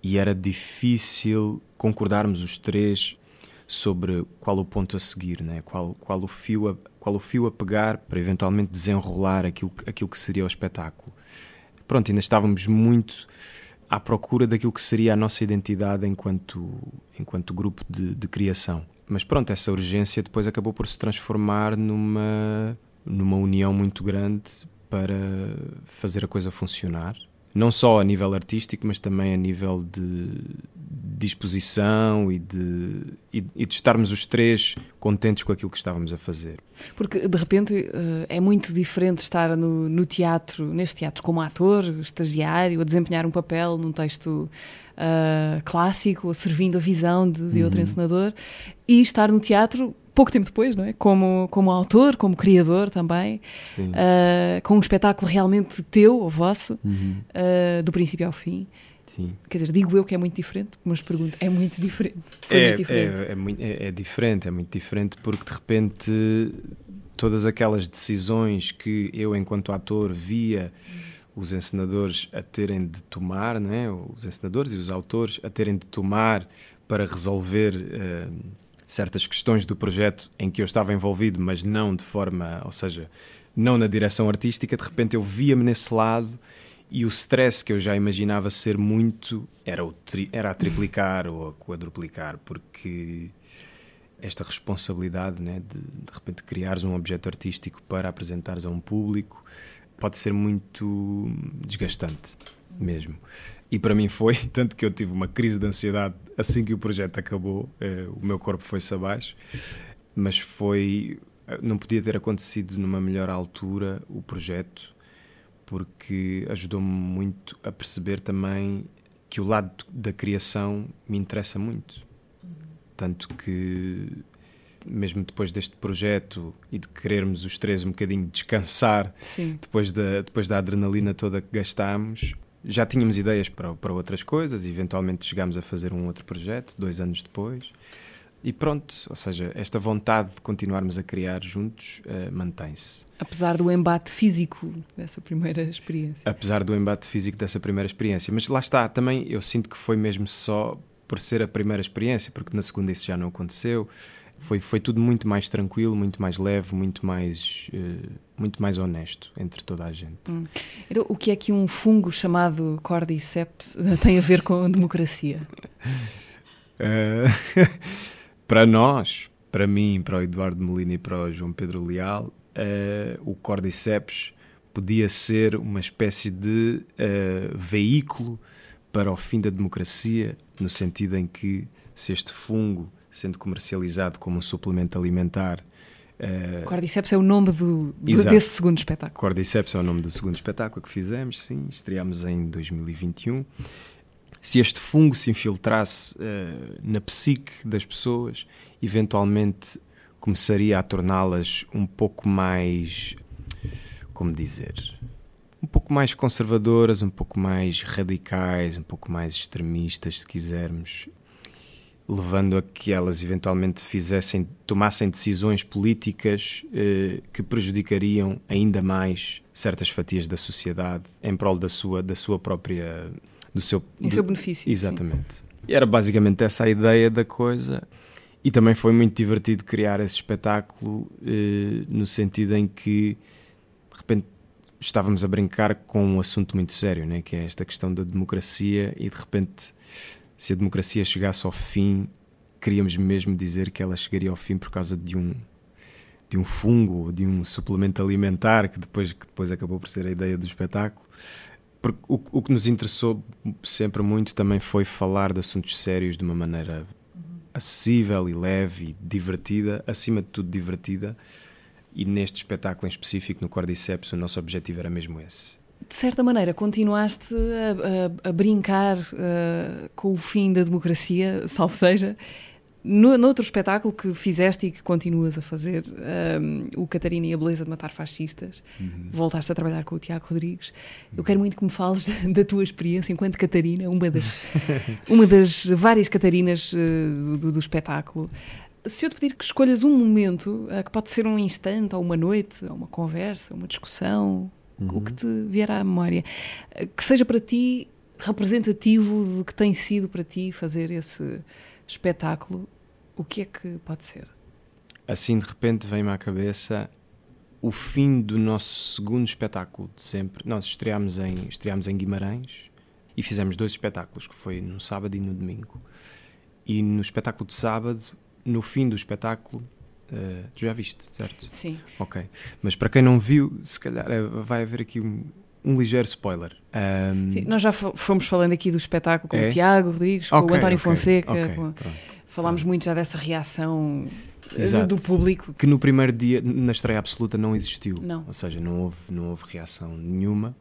S1: e era difícil concordarmos os três sobre qual o ponto a seguir, né? qual, qual, o fio a, qual o fio a pegar para eventualmente desenrolar aquilo, aquilo que seria o espetáculo. Pronto, ainda estávamos muito à procura daquilo que seria a nossa identidade enquanto, enquanto grupo de, de criação. Mas pronto, essa urgência depois acabou por se transformar numa numa união muito grande para fazer a coisa funcionar. Não só a nível artístico, mas também a nível de disposição e de, e, e de estarmos os três contentes com aquilo que estávamos a fazer.
S2: Porque, de repente, eh, é muito diferente estar no, no teatro, neste teatro, como ator, estagiário, a desempenhar um papel num texto uh, clássico, ou servindo a visão de, de outro uhum. encenador, e estar no teatro pouco tempo depois, não é? Como, como autor, como criador também, uh, com um espetáculo realmente teu ou vosso, uhum. uh, do princípio ao fim. Sim. Quer dizer, digo eu que é muito diferente, mas pergunto, é muito diferente? É, muito é, diferente.
S1: É, é, muito, é, é, diferente, é muito diferente porque de repente todas aquelas decisões que eu, enquanto ator, via os encenadores a terem de tomar, não é? os encenadores e os autores a terem de tomar para resolver. Uh, certas questões do projeto em que eu estava envolvido, mas não de forma, ou seja, não na direção artística, de repente eu via-me nesse lado e o stress que eu já imaginava ser muito era, o tri, era a triplicar ou a quadruplicar, porque esta responsabilidade né, de de repente criares um objeto artístico para apresentares a um público pode ser muito desgastante mesmo. E para mim foi, tanto que eu tive uma crise de ansiedade assim que o projeto acabou, eh, o meu corpo foi-se abaixo, mas foi. Eh, não podia ter acontecido numa melhor altura o projeto, porque ajudou-me muito a perceber também que o lado da criação me interessa muito. Tanto que, mesmo depois deste projeto e de querermos os três um bocadinho descansar, depois da, depois da adrenalina toda que gastámos, já tínhamos ideias para, para outras coisas, eventualmente chegámos a fazer um outro projeto, dois anos depois. E pronto, ou seja, esta vontade de continuarmos a criar juntos uh, mantém-se. Apesar
S2: do embate físico dessa primeira experiência.
S1: Apesar do embate físico dessa primeira experiência. Mas lá está, também eu sinto que foi mesmo só por ser a primeira experiência, porque na segunda isso já não aconteceu. Foi, foi tudo muito mais tranquilo, muito mais leve, muito mais. Uh, muito mais honesto entre toda a gente.
S2: Hum. Então, o que é que um fungo chamado Cordyceps tem a ver com a democracia?
S1: uh, para nós, para mim, para o Eduardo Molina e para o João Pedro Leal, uh, o Cordyceps podia ser uma espécie de uh, veículo para o fim da democracia, no sentido em que se este fungo, sendo comercializado como um suplemento alimentar, Uh,
S2: Cordyceps é o nome do, do desse segundo
S1: espetáculo. Cordyceps é o nome do segundo espetáculo que fizemos, sim, estreámos em 2021. Se este fungo se infiltrasse uh, na psique das pessoas, eventualmente começaria a torná-las um pouco mais. Como dizer? Um pouco mais conservadoras, um pouco mais radicais, um pouco mais extremistas, se quisermos levando a que elas eventualmente fizessem, tomassem decisões políticas eh, que prejudicariam ainda mais certas fatias da sociedade em prol da sua, da sua própria, do seu, em do, seu benefício. Exatamente. Sim. Era basicamente essa a ideia da coisa. E também foi muito divertido criar esse espetáculo eh, no sentido em que de repente estávamos a brincar com um assunto muito sério, né? que é esta questão da democracia e de repente se a democracia chegasse ao fim, queríamos mesmo dizer que ela chegaria ao fim por causa de um de um fungo, de um suplemento alimentar que depois que depois acabou por ser a ideia do espetáculo. Porque o, o que nos interessou sempre muito também foi falar de assuntos sérios de uma maneira acessível e leve, divertida, acima de tudo divertida. E neste espetáculo em específico, no Cordyceps, o nosso objetivo era mesmo esse
S2: de certa maneira, continuaste a, a, a brincar uh, com o fim da democracia, salvo seja, no, noutro espetáculo que fizeste e que continuas a fazer, um, ehm, o Catarina e a Beleza de Matar Fascistas, uhum. voltaste a trabalhar com o Tiago Rodrigues. Uhum. Eu quero muito que me fales da tua experiência enquanto Catarina, uma das, uma das várias Catarinas uh, do, do espetáculo. Se eu te pedir que escolhas um momento, uh, que pode ser um instante, ou uma noite, ou uma conversa, uma discussão, uhum. o que uhum. te vier à memória, que seja para ti representativo do que tem sido para ti fazer esse espetáculo, o que é que pode ser?
S1: Assim, de repente, vem-me à cabeça o fim do nosso segundo espetáculo de sempre. Nós estreámos em, estreámos em Guimarães e fizemos dois espetáculos, que foi no sábado e no domingo. E no espetáculo de sábado, no fim do espetáculo, Uh, tu já viste, certo? Sim. Ok. Mas para quem não viu, se calhar eh, vai haver aqui um, um ligeiro spoiler. Um... Sim,
S2: nós já fomos falando aqui do espetáculo com é? o Tiago Rodrigues, okay, com o António okay, Fonseca. Okay, com... Falámos muito já dessa reação eh, Exato. do público.
S1: Que no primeiro dia, na estreia absoluta, não existiu. Não. Ou seja, não houve, não houve reação nenhuma.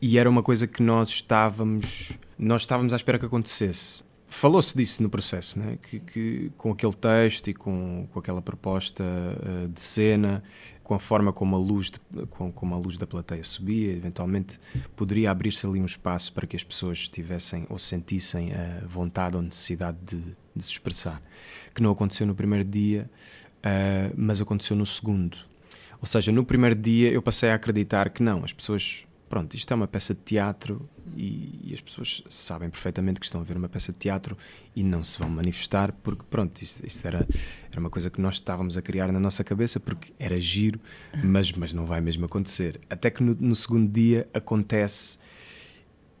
S1: E era uma coisa que nós estávamos, nós estávamos à espera que acontecesse. Falou-se disso no processo, né? que, que, com aquele texto e com, com aquela proposta uh, de cena, com a forma como a luz, de, com, como a luz da plateia subia, eventualmente poderia abrir-se ali um espaço para que as pessoas tivessem ou sentissem a vontade ou necessidade de, de se expressar, que não aconteceu no primeiro dia, uh, mas aconteceu no segundo. Ou seja, no primeiro dia eu passei a acreditar que não, as pessoas pronto, isto é uma peça de teatro e, e, as pessoas sabem perfeitamente que estão a ver uma peça de teatro e não se vão manifestar porque, pronto, isso, era, era uma coisa que nós estávamos a criar na nossa cabeça porque era giro, mas, mas não vai mesmo acontecer. Até que no, no segundo dia acontece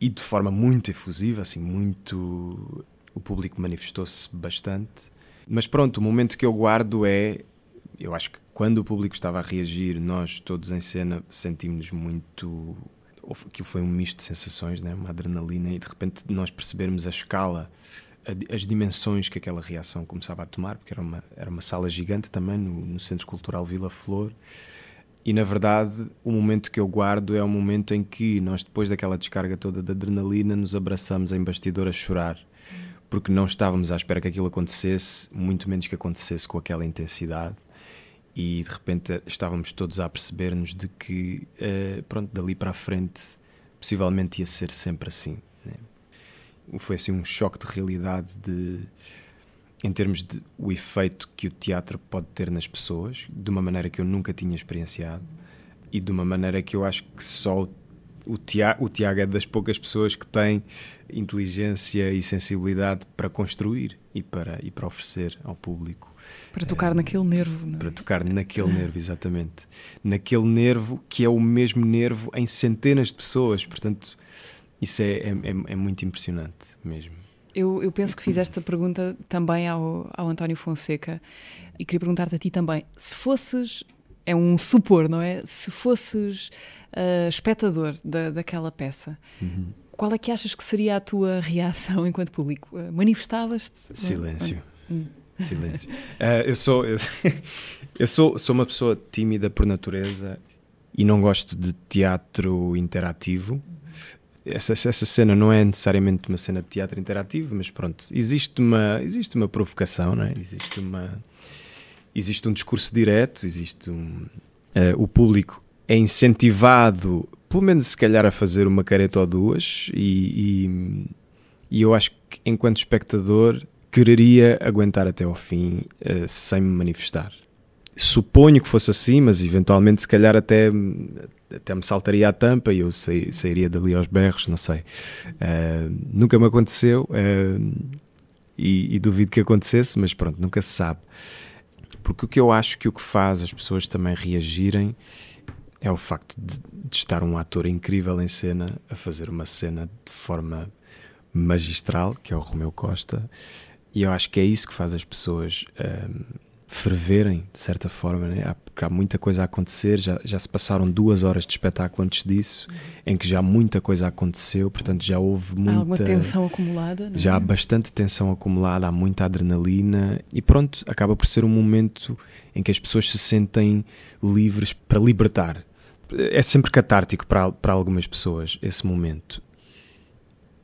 S1: e de forma muito efusiva, assim, muito. O público manifestou-se bastante. Mas pronto, o momento que eu guardo é. Eu acho que quando o público estava a reagir, nós todos em cena sentimos-nos muito aquilo foi um misto de sensações, né? uma adrenalina, e de repente nós percebermos a escala, a, as dimensões que aquela reação começava a tomar, porque era uma, era uma sala gigante também no, no Centro Cultural Vila Flor. E na verdade, o momento que eu guardo é o momento em que nós, depois daquela descarga toda de adrenalina, nos abraçamos em bastidor a chorar, porque não estávamos à espera que aquilo acontecesse, muito menos que acontecesse com aquela intensidade e de repente estávamos todos a perceber-nos de que, uh, pronto, dali para a frente possivelmente ia ser sempre assim. Né? Foi assim um choque de realidade de, em termos de o efeito que o teatro pode ter nas pessoas, de uma maneira que eu nunca tinha experienciado e de uma maneira que eu acho que só o Tiago, o Tiago é das poucas pessoas que tem inteligência e sensibilidade para construir e para, e para oferecer ao público
S2: para tocar uh, naquele nervo,
S1: não é? Para tocar naquele nervo, exatamente. Naquele nervo que é o mesmo nervo em centenas de pessoas, portanto, isso é, é, é, é muito impressionante mesmo.
S2: Eu, eu, penso que fiz esta pergunta também ao, ao António Fonseca e queria perguntar-te a ti também. Se fosses, é um supor, não é? Se fosses uh, espectador da, daquela peça, uhum. qual é que achas que seria a tua reação enquanto público? Eh, manifestavas-te? Silêncio. Hum.
S1: Silêncio. Uh, eu sou, eu, sou, sou uma pessoa tímida por natureza e não gosto de teatro interativo. Essa, essa cena não é necessariamente uma cena de teatro interativo, mas pronto, existe uma, existe uma provocação, não é? Existe, uma, existe um discurso direto, existe um. Uh, o público é incentivado, pelo menos se calhar, a fazer uma careta ou duas, e, e, e eu acho que enquanto espectador quereria aguentar até ao fim uh, sem me manifestar. Suponho que fosse assim, mas eventualmente, se calhar, até, até me saltaria a tampa e eu sair, sairia dali aos berros, não sei. Uh, nunca me aconteceu uh, e, e duvido que acontecesse, mas pronto, nunca se sabe. Porque o que eu acho que o que faz as pessoas também reagirem é o facto de, de, estar um ator incrível em cena a fazer uma cena de forma magistral, que é o Romeu Costa, e eu acho que é isso que faz as pessoas um, ehm, ferverem, de certa forma, né? há, porque há muita coisa a acontecer. Já, já se passaram duas horas de espetáculo antes disso, uhum. em que já muita coisa aconteceu, portanto já houve muita. Há tensão
S2: acumulada? É? Já há é?
S1: bastante tensão acumulada, há muita adrenalina e pronto, acaba por ser um momento em que as pessoas se sentem livres para libertar. É sempre catártico para, para algumas pessoas esse momento.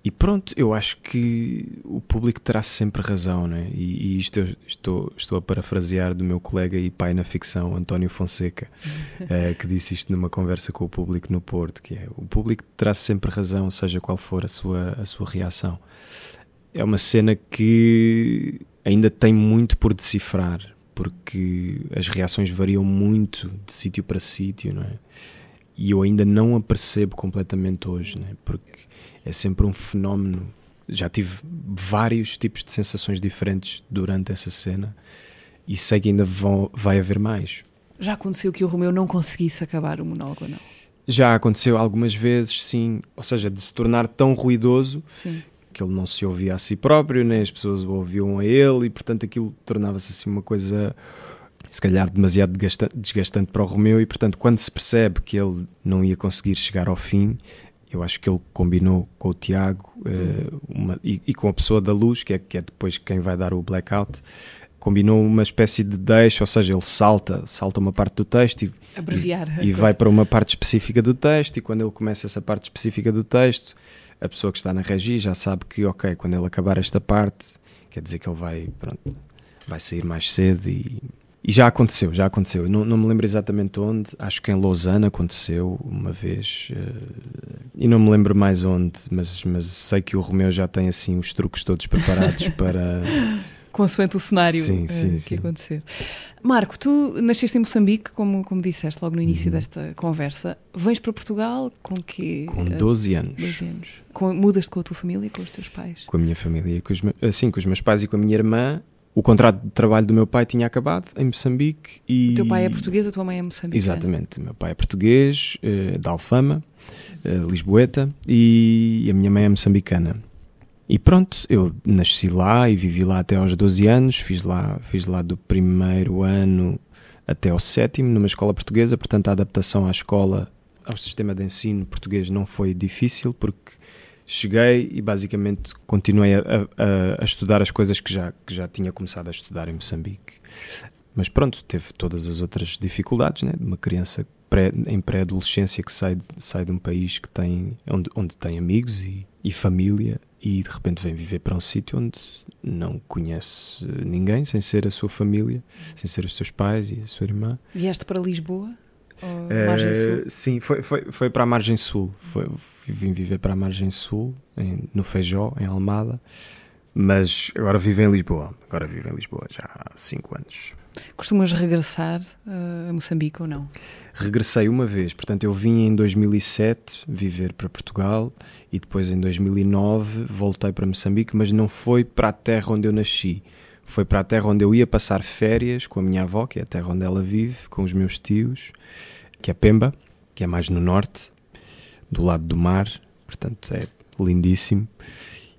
S1: E pronto, eu acho que o público terá sempre razão, né? e, e isto eu estou, estou a parafrasear do meu colega e pai na ficção, António Fonseca, eh, que disse isto numa conversa com o público no Porto, que é o público terá sempre razão, seja qual for a sua, a sua reação. É uma cena que ainda tem muito por decifrar, porque as reações variam muito de sítio para sítio, não é? e eu ainda não a percebo completamente hoje, né? porque é sempre um fenómeno. Já tive vários tipos de sensações diferentes durante essa cena e sei que ainda vão, vai haver mais.
S2: Já aconteceu que o Romeu não conseguisse acabar o monólogo, não?
S1: Já aconteceu algumas vezes, sim. Ou seja, de se tornar tão ruidoso sim. que ele não se ouvia a si próprio, né? as pessoas o ouviam a ele e, portanto, aquilo tornava-se assim uma coisa se calhar demasiado desgastante para o Romeu e portanto quando se percebe que ele não ia conseguir chegar ao fim eu acho que ele combinou com o Tiago uh, uma, e, e, com a pessoa da luz que é, que é depois quem vai dar o blackout combinou uma espécie de deixo, ou seja, ele salta, salta uma parte do texto e, Abreviar e, e vai para uma parte específica do texto e quando ele começa essa parte específica do texto a pessoa que está na regi já sabe que ok, quando ele acabar esta parte quer dizer que ele vai, pronto, vai sair mais cedo e e já aconteceu, já aconteceu. Não, não, me lembro exatamente onde, acho que em Lausanne aconteceu uma vez, eh, e não me lembro mais onde, mas, mas sei que o Romeu já tem assim os truques todos preparados para. Consoante o cenário sim, eh, sim, que sim.
S2: acontecer. Marco, tu nasceste em Moçambique, como, como disseste logo no início uhum. desta conversa. Vens para Portugal com que. Com 12 eh, anos. 12 anos. Com, mudas-te com a tua família, com os teus pais?
S1: Com a minha família, com os, sim, com os meus pais e com a minha irmã o contrato de trabalho do meu pai tinha acabado em Moçambique e. O teu pai é português, a tua mãe é moçambicana? Exatamente. Meu pai é português, eh, de da Alfama, eh, Lisboeta, e a minha mãe é moçambicana. E pronto, eu nasci lá e vivi lá até aos 12 anos, fiz lá, fiz lá do primeiro ano até ao sétimo numa escola portuguesa, portanto a adaptação à escola, ao sistema de ensino português não foi difícil, porque cheguei e basicamente continuei a, a, a, estudar as coisas que já, que já tinha começado a estudar em Moçambique. Mas pronto, teve todas as outras dificuldades, né? De uma criança pré, em pré-adolescência que sai, sai de um país que tem, onde, onde tem amigos e, e família e de repente vem viver para um sítio onde não conhece ninguém, sem ser a sua família, sem ser os seus pais e a sua irmã.
S2: Vieste para Lisboa? É, margem sul?
S1: Sim, foi, foi, foi para a margem sul. Foi, vim viver para a margem sul, em, no Feijó, em Almada. Mas agora vivo em Lisboa. Agora vivo em Lisboa já há 5 anos.
S2: Costumas regressar uh, a Moçambique ou não?
S1: Regressei uma vez, portanto eu vim em 2007 viver para Portugal e depois em 2009 voltei para Moçambique, mas não foi para a terra onde eu nasci foi para a terra onde eu ia passar férias com a minha avó, que é a terra onde ela vive, com os meus tios, que é Pemba, que é mais no norte, do lado do mar, portanto é lindíssimo.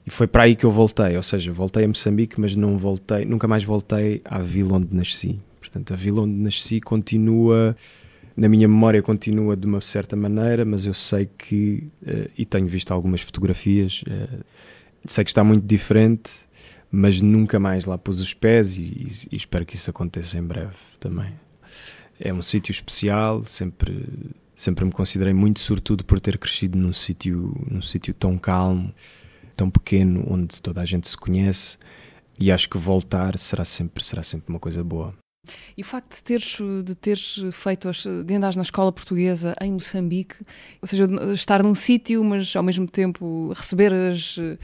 S1: E foi para aí que eu voltei, ou seja, voltei a Moçambique, mas não voltei, nunca mais voltei à vila onde nasci. Portanto, a vila onde nasci continua na minha memória continua de uma certa maneira, mas eu sei que, eh, e tenho visto algumas fotografias, eh, sei que está muito diferente, mas nunca mais lá pus os pés e, e, espero que isso aconteça em breve também. É um sítio especial, sempre sempre me considerei muito sortudo por ter crescido num sítio num sítio tão calmo, tão pequeno, onde toda a gente se conhece e acho que voltar será sempre será sempre uma coisa boa.
S2: E o facto de teres, de teres feito, de andares na escola portuguesa em Moçambique, ou seja, estar num sítio, mas ao mesmo tempo receber as, uhum.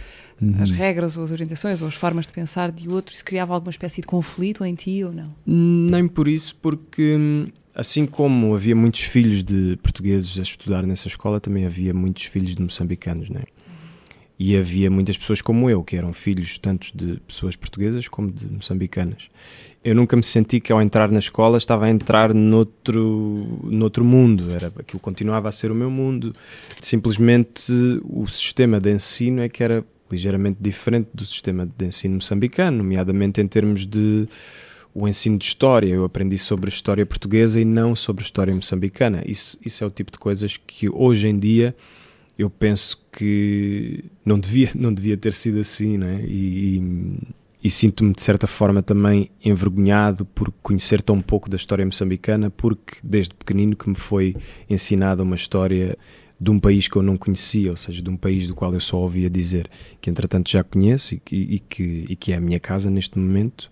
S2: as regras ou as orientações ou as formas de pensar de outro, isso criava alguma espécie de conflito em ti ou não?
S1: Nem por isso, porque Assim como havia muitos filhos de portugueses a estudar nessa escola, também havia muitos filhos de moçambicanos, é? E havia muitas pessoas como eu, que eram filhos tanto de pessoas portuguesas como de moçambicanas. Eu nunca me senti que ao entrar na escola estava a entrar noutro, noutro mundo. Era, aquilo continuava a ser o meu mundo. Simplesmente o sistema de ensino é que era ligeiramente diferente do sistema de ensino moçambicano, nomeadamente em termos de o ensino de história. Eu aprendi sobre a história portuguesa e não sobre a história moçambicana. Isso, isso é o tipo de coisas que hoje em dia eu penso que não devia, não devia ter sido assim, né? E, e, e sinto-me de certa forma também envergonhado por conhecer tão pouco da história moçambicana, porque desde pequenino que me foi ensinada uma história de um país que eu não conhecia, ou seja, de um país do qual eu só ouvia dizer que entretanto já conheço e, e que, e que é a minha casa neste momento,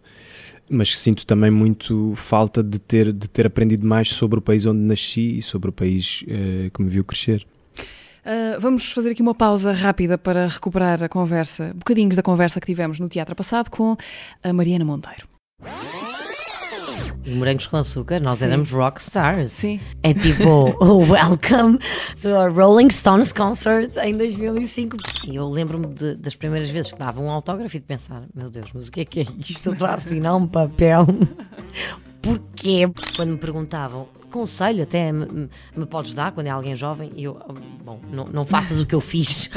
S1: mas sinto também muito falta de ter, de ter aprendido mais sobre o país onde nasci e sobre o país uh, que me viu crescer.
S2: Uh, vamos fazer aqui uma pausa rápida para recuperar a conversa, bocadinhos da conversa que tivemos no teatro passado com a Mariana Monteiro.
S3: Os morangos com açúcar, nós Sim. éramos rock stars. Sim. É tipo, oh, welcome to a Rolling Stones concert em 2005. E eu lembro-me das primeiras vezes que dava um autógrafo e de pensar: meu Deus, mas o que é que é isto? Estou a assinar um papel. Porquê? Quando me perguntavam conselho até me, me podes dar quando é alguém jovem? E eu, bom, não, não faças o que eu fiz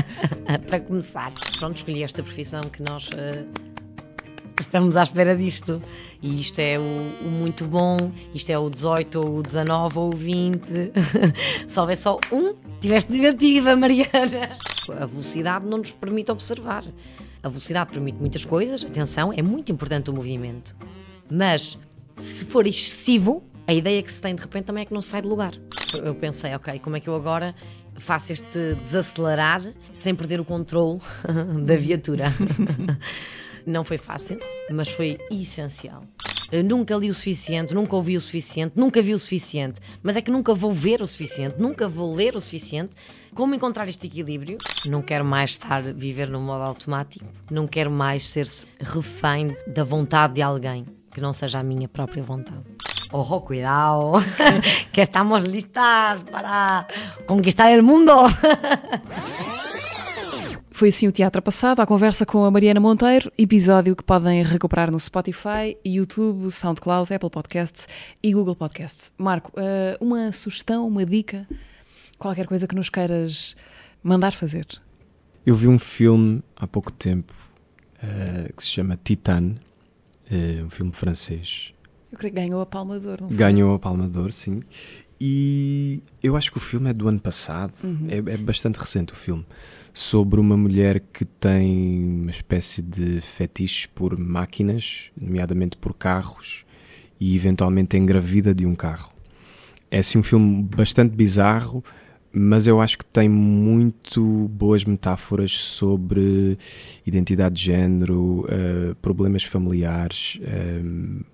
S3: para começar. Pronto, escolhi esta profissão que nós uh, estamos à espera disto. E isto é o, o, muito bom, isto é o 18, ou o 19, ou o 20. se houver só um, tiveste negativa, Mariana. A velocidade não nos permite observar. A velocidade permite muitas coisas, atenção, é muito importante o movimento. Mas se for excessivo, a ideia que se tem de repente também é que não se sai do lugar. Eu pensei, ok, como é que eu agora faço este desacelerar sem perder o controle da viatura? não foi fácil, mas foi essencial. Eu nunca li o suficiente, nunca ouvi o suficiente, nunca vi o suficiente, mas é que nunca vou ver o suficiente, nunca vou ler o suficiente. Como encontrar este equilíbrio? Não quero mais estar viver no modo automático, não quero mais ser refém da vontade de alguém que não seja a minha própria vontade ojo, cuidado, que estamos listas para conquistar o mundo. Foi assim o Teatro Passado,
S2: a conversa com a Mariana Monteiro, episódio que podem recuperar no Spotify, YouTube, SoundCloud, Apple Podcasts e Google Podcasts. Marco, eh, uma sugestão, uma dica, qualquer coisa que nos queiras mandar fazer?
S1: Eu vi um filme há pouco tempo eh, que se chama Titane, eh, um filme francês
S2: eu creio que ganhou a Palma de Ouro, não foi? Ganhou
S1: a Palma de Ouro, sim. E eu acho que o filme é do ano passado, uhum. é, é, bastante recente o filme, sobre uma mulher que tem uma espécie de fetiche por máquinas, nomeadamente por carros, e eventualmente é engravida de um carro. É assim um filme bastante bizarro, mas eu acho que tem muito boas metáforas sobre identidade de género, uh, problemas familiares. Uh,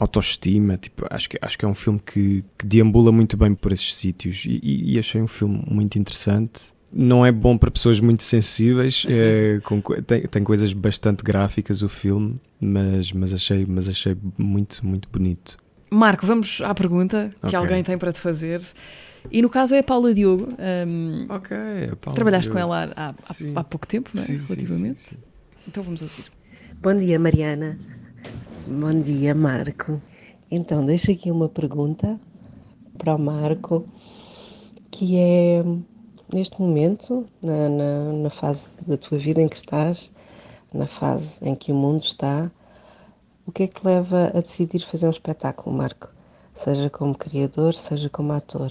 S1: autoestima. Tipo, acho, que, acho que é um filme que, que deambula muito bem por esses sítios e, e, achei um filme muito interessante. Não é bom para pessoas muito sensíveis, é, com, tem, tem coisas bastante gráficas o filme, mas, mas, achei, mas achei muito, muito bonito.
S2: Marco, vamos à pergunta que okay. alguém tem para te fazer. E no caso é a Paula Diogo. Um, ehm, ok, é a Paula Trabalhaste Diogo. com ela há, há, há, pouco tempo, não é? Sim, Relativamente. Sim, sim, Então
S3: vamos ouvir. Bom dia, Mariana. Bom dia, Marco. Então, deixo aqui uma pergunta para o Marco, que é neste momento, na, na, na, fase da tua vida em que estás, na fase em que o mundo está, o que é que leva a decidir fazer um espetáculo, Marco? Seja como criador, seja como ator.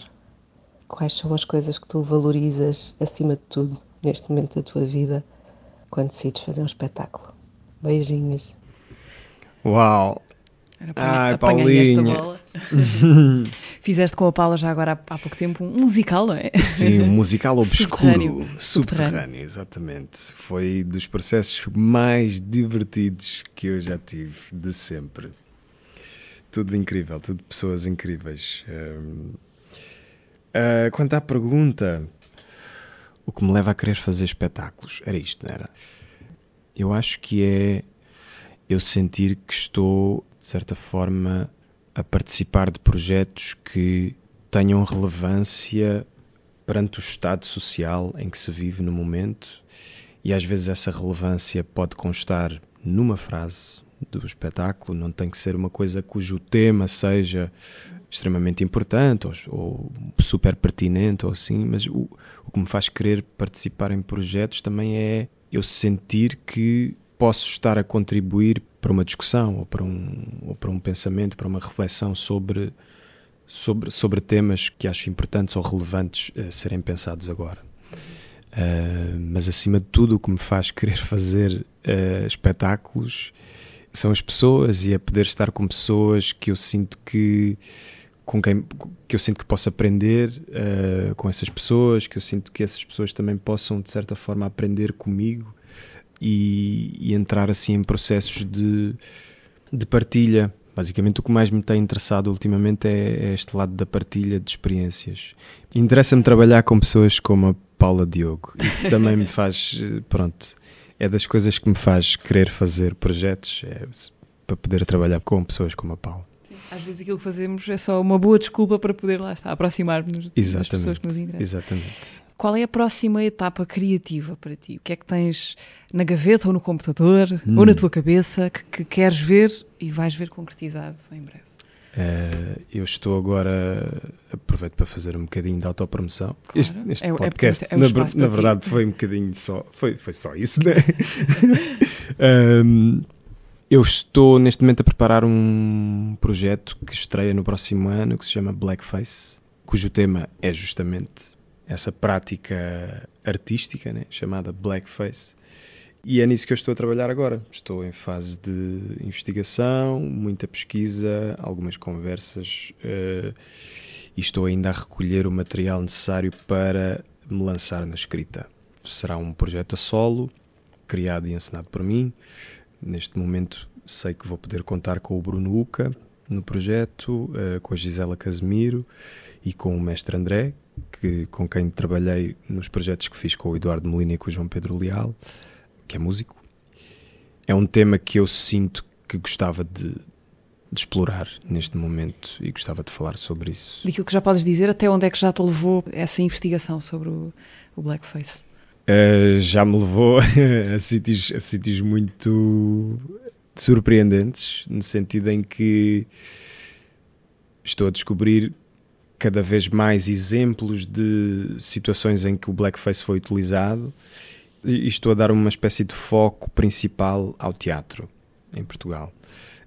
S3: Quais são as coisas que tu valorizas acima de tudo neste momento da tua vida quando decides fazer um espetáculo? Beijinhos.
S1: Uau! Era Ai, apanhei
S2: Fizeste com a Paula já agora há, há pouco tempo um musical, não é? Sim, um musical obscuro, subterrâneo. subterrâneo.
S1: exatamente. Foi dos processos mais divertidos que eu já tive de sempre. Tudo incrível, tudo pessoas incríveis. uh, quanto à pergunta, o que me leva a querer fazer espetáculos? Era isto, não era? Eu acho que é eu sentir que estou, de certa forma, a participar de projetos que tenham relevância perante o estado social em que se vive no momento, e às vezes essa relevância pode constar numa frase do espetáculo, não tem que ser uma coisa cujo tema seja extremamente importante ou, ou super pertinente ou assim, mas o, o que me faz querer participar em projetos também é eu sentir que posso estar a contribuir para uma discussão ou para um, ou para um pensamento, para uma reflexão sobre, sobre, sobre temas que acho importantes ou relevantes eh, serem pensados agora. Uh, mas acima de tudo, o que me faz querer fazer uh, espetáculos são as pessoas e é poder estar com pessoas que eu sinto que com quem que eu sinto que posso aprender uh, com essas pessoas, que eu sinto que essas pessoas também possam de certa forma aprender comigo e, e entrar assim em processos de, de partilha. Basicamente, o que mais me tem interessado ultimamente é, é este lado da partilha de experiências. Interessa-me trabalhar com pessoas como a Paula Diogo. Isso também me faz, pronto, é das coisas que me faz querer fazer projetos, é para poder trabalhar com pessoas como a Paula.
S2: Às vezes aquilo que fazemos é só uma boa desculpa para poder lá estar, aproximar-nos das pessoas que nos interessam. Exatamente. Qual é a próxima etapa criativa para ti? O que é que tens na gaveta ou no computador hum. ou na hum. tua cabeça que, que, queres ver e vais ver concretizado
S1: em breve? Uh, eu estou agora, aproveito para fazer um bocadinho de autopromoção. Claro. Este, este é, é podcast, é, é, na, na, verdade, foi um bocadinho só, foi, foi só isso, não é? um, eu estou neste momento a preparar um projeto que estreia no próximo ano, que se chama Blackface, cujo tema é justamente essa prática artística, né, chamada Blackface. E é nisso que eu estou a trabalhar agora. Estou em fase de investigação, muita pesquisa, algumas conversas uh, e estou ainda a recolher o material necessário para me lançar na escrita. Será um projeto a solo, criado e ensinado por mim, Neste momento sei que vou poder contar com o Bruno Uca no projeto, eh, com a Gisela Casemiro e com o mestre André, que, com quem trabalhei nos projetos que fiz com o Eduardo Molina e com o João Pedro Leal, que é músico. É um tema que eu sinto que gostava de, de explorar neste momento e gostava de falar sobre isso.
S2: Daquilo que já podes dizer, até onde é que já te levou essa investigação sobre o, o blackface?
S1: Eh, já me levou a sítios, a sítios muito surpreendentes, no sentido em que estou a descobrir cada vez mais exemplos de situações em que o blackface foi utilizado e estou a dar uma espécie de foco principal ao teatro em Portugal.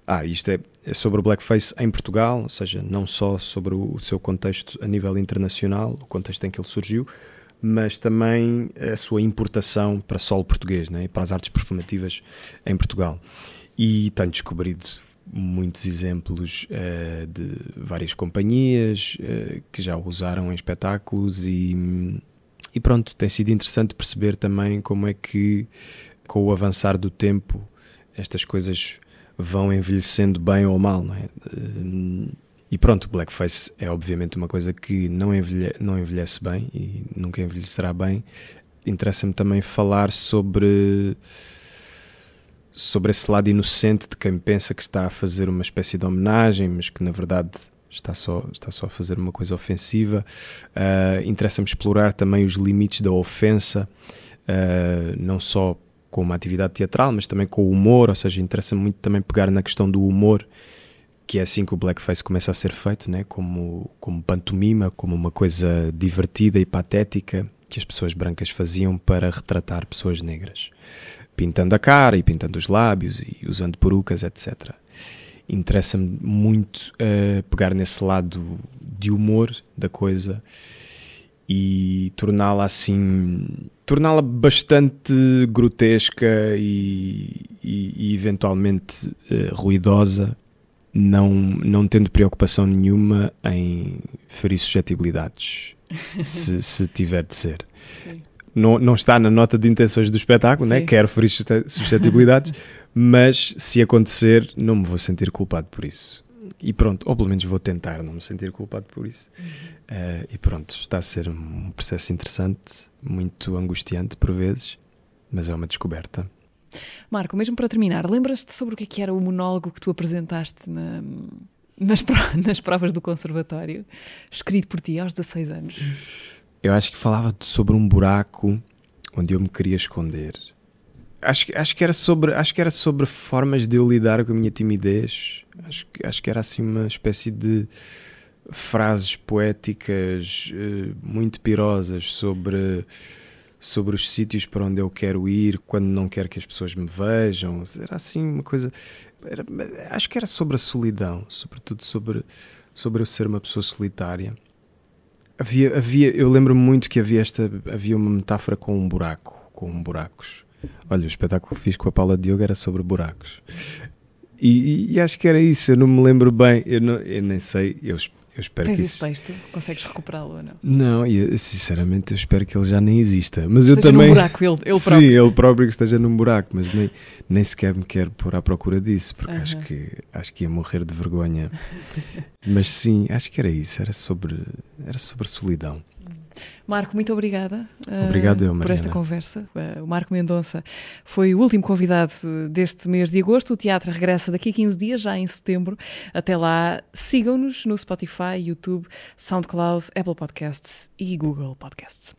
S1: Ah, isto é, é sobre o blackface em Portugal, ou seja, não só sobre o, o seu contexto a nível internacional, o contexto em que ele surgiu, mas também a sua importação para solo português né? para as artes performativas em Portugal. E tenho descobrido muitos exemplos uh, de várias companhias uh, que já usaram em espetáculos e, e pronto, tem sido interessante perceber também como é que com o avançar do tempo estas coisas vão envelhecendo bem ou mal, não é? Uh, e pronto, blackface é obviamente uma coisa que não envelhece, não envelhece bem e nunca envelhecerá bem. Interessa-me também falar sobre sobre esse lado inocente de quem pensa que está a fazer uma espécie de homenagem, mas que na verdade está só, está só a fazer uma coisa ofensiva. Uh, Interessa-me explorar também os limites da ofensa, uh, não só com uma atividade teatral, mas também com o humor, ou seja, interessa-me muito também pegar na questão do humor que é assim que o blackface começa a ser feito, né? como, como pantomima, como uma coisa divertida e patética que as pessoas brancas faziam para retratar pessoas negras, pintando a cara e pintando os lábios e usando perucas, etc. Interessa-me muito uh, pegar nesse lado de humor da coisa e torná-la assim, torná-la bastante grotesca e, e, e eventualmente uh, ruidosa não, não tendo preocupação nenhuma em ferir suscetibilidades, se, se tiver de ser. Sim. Não, não está na nota de intenções do espetáculo, né? quero ferir suscetibilidades, mas se acontecer, não me vou sentir culpado por isso. E pronto, ou pelo menos vou tentar não me sentir culpado por isso. Uh, e pronto, está a ser um processo interessante, muito angustiante por vezes, mas é uma descoberta.
S2: Marco, mesmo para terminar, lembras-te sobre o que, é que era o monólogo que tu apresentaste na, nas, nas provas do conservatório, escrito por ti aos 16 anos?
S1: Eu acho que falava sobre um buraco onde eu me queria esconder. Acho, acho, que era sobre, acho que era sobre formas de eu lidar com a minha timidez. Acho, acho que era assim uma espécie de frases poéticas eh, muito pirosas sobre sobre os sítios para onde eu quero ir, quando não quero que as pessoas me vejam. Era assim uma coisa. Era, acho que era sobre a solidão, sobretudo sobre, sobre eu ser uma pessoa solitária. Havia, havia, eu lembro muito que havia esta havia uma metáfora com um buraco, com buracos. Olha, o espetáculo que fiz com a Paula Diogo era sobre buracos. E, e, acho que era isso, eu não me lembro bem, eu, não, eu nem sei, eu eu espero Tens que isso...
S2: texto? Consegues recuperá-lo ou não?
S1: Não, eu, eh, sinceramente eu espero que ele já nem exista. Mas esteja eu também. num buraco, ele, ele próprio. Sim, ele próprio que esteja num buraco, mas nem, nem sequer me quero pôr à procura disso, porque uh -huh. acho, que, acho que ia morrer de vergonha. mas sim, acho que era isso, era sobre, era sobre solidão.
S2: Marco, muito obrigada uh, Obrigado eu, por esta conversa. Uh, o Marco Mendonça foi o último convidado deste mês de agosto. O teatro regressa daqui a 15 dias, já em setembro. Até lá, sigam-nos no Spotify, YouTube, SoundCloud, Apple Podcasts e Google Podcasts.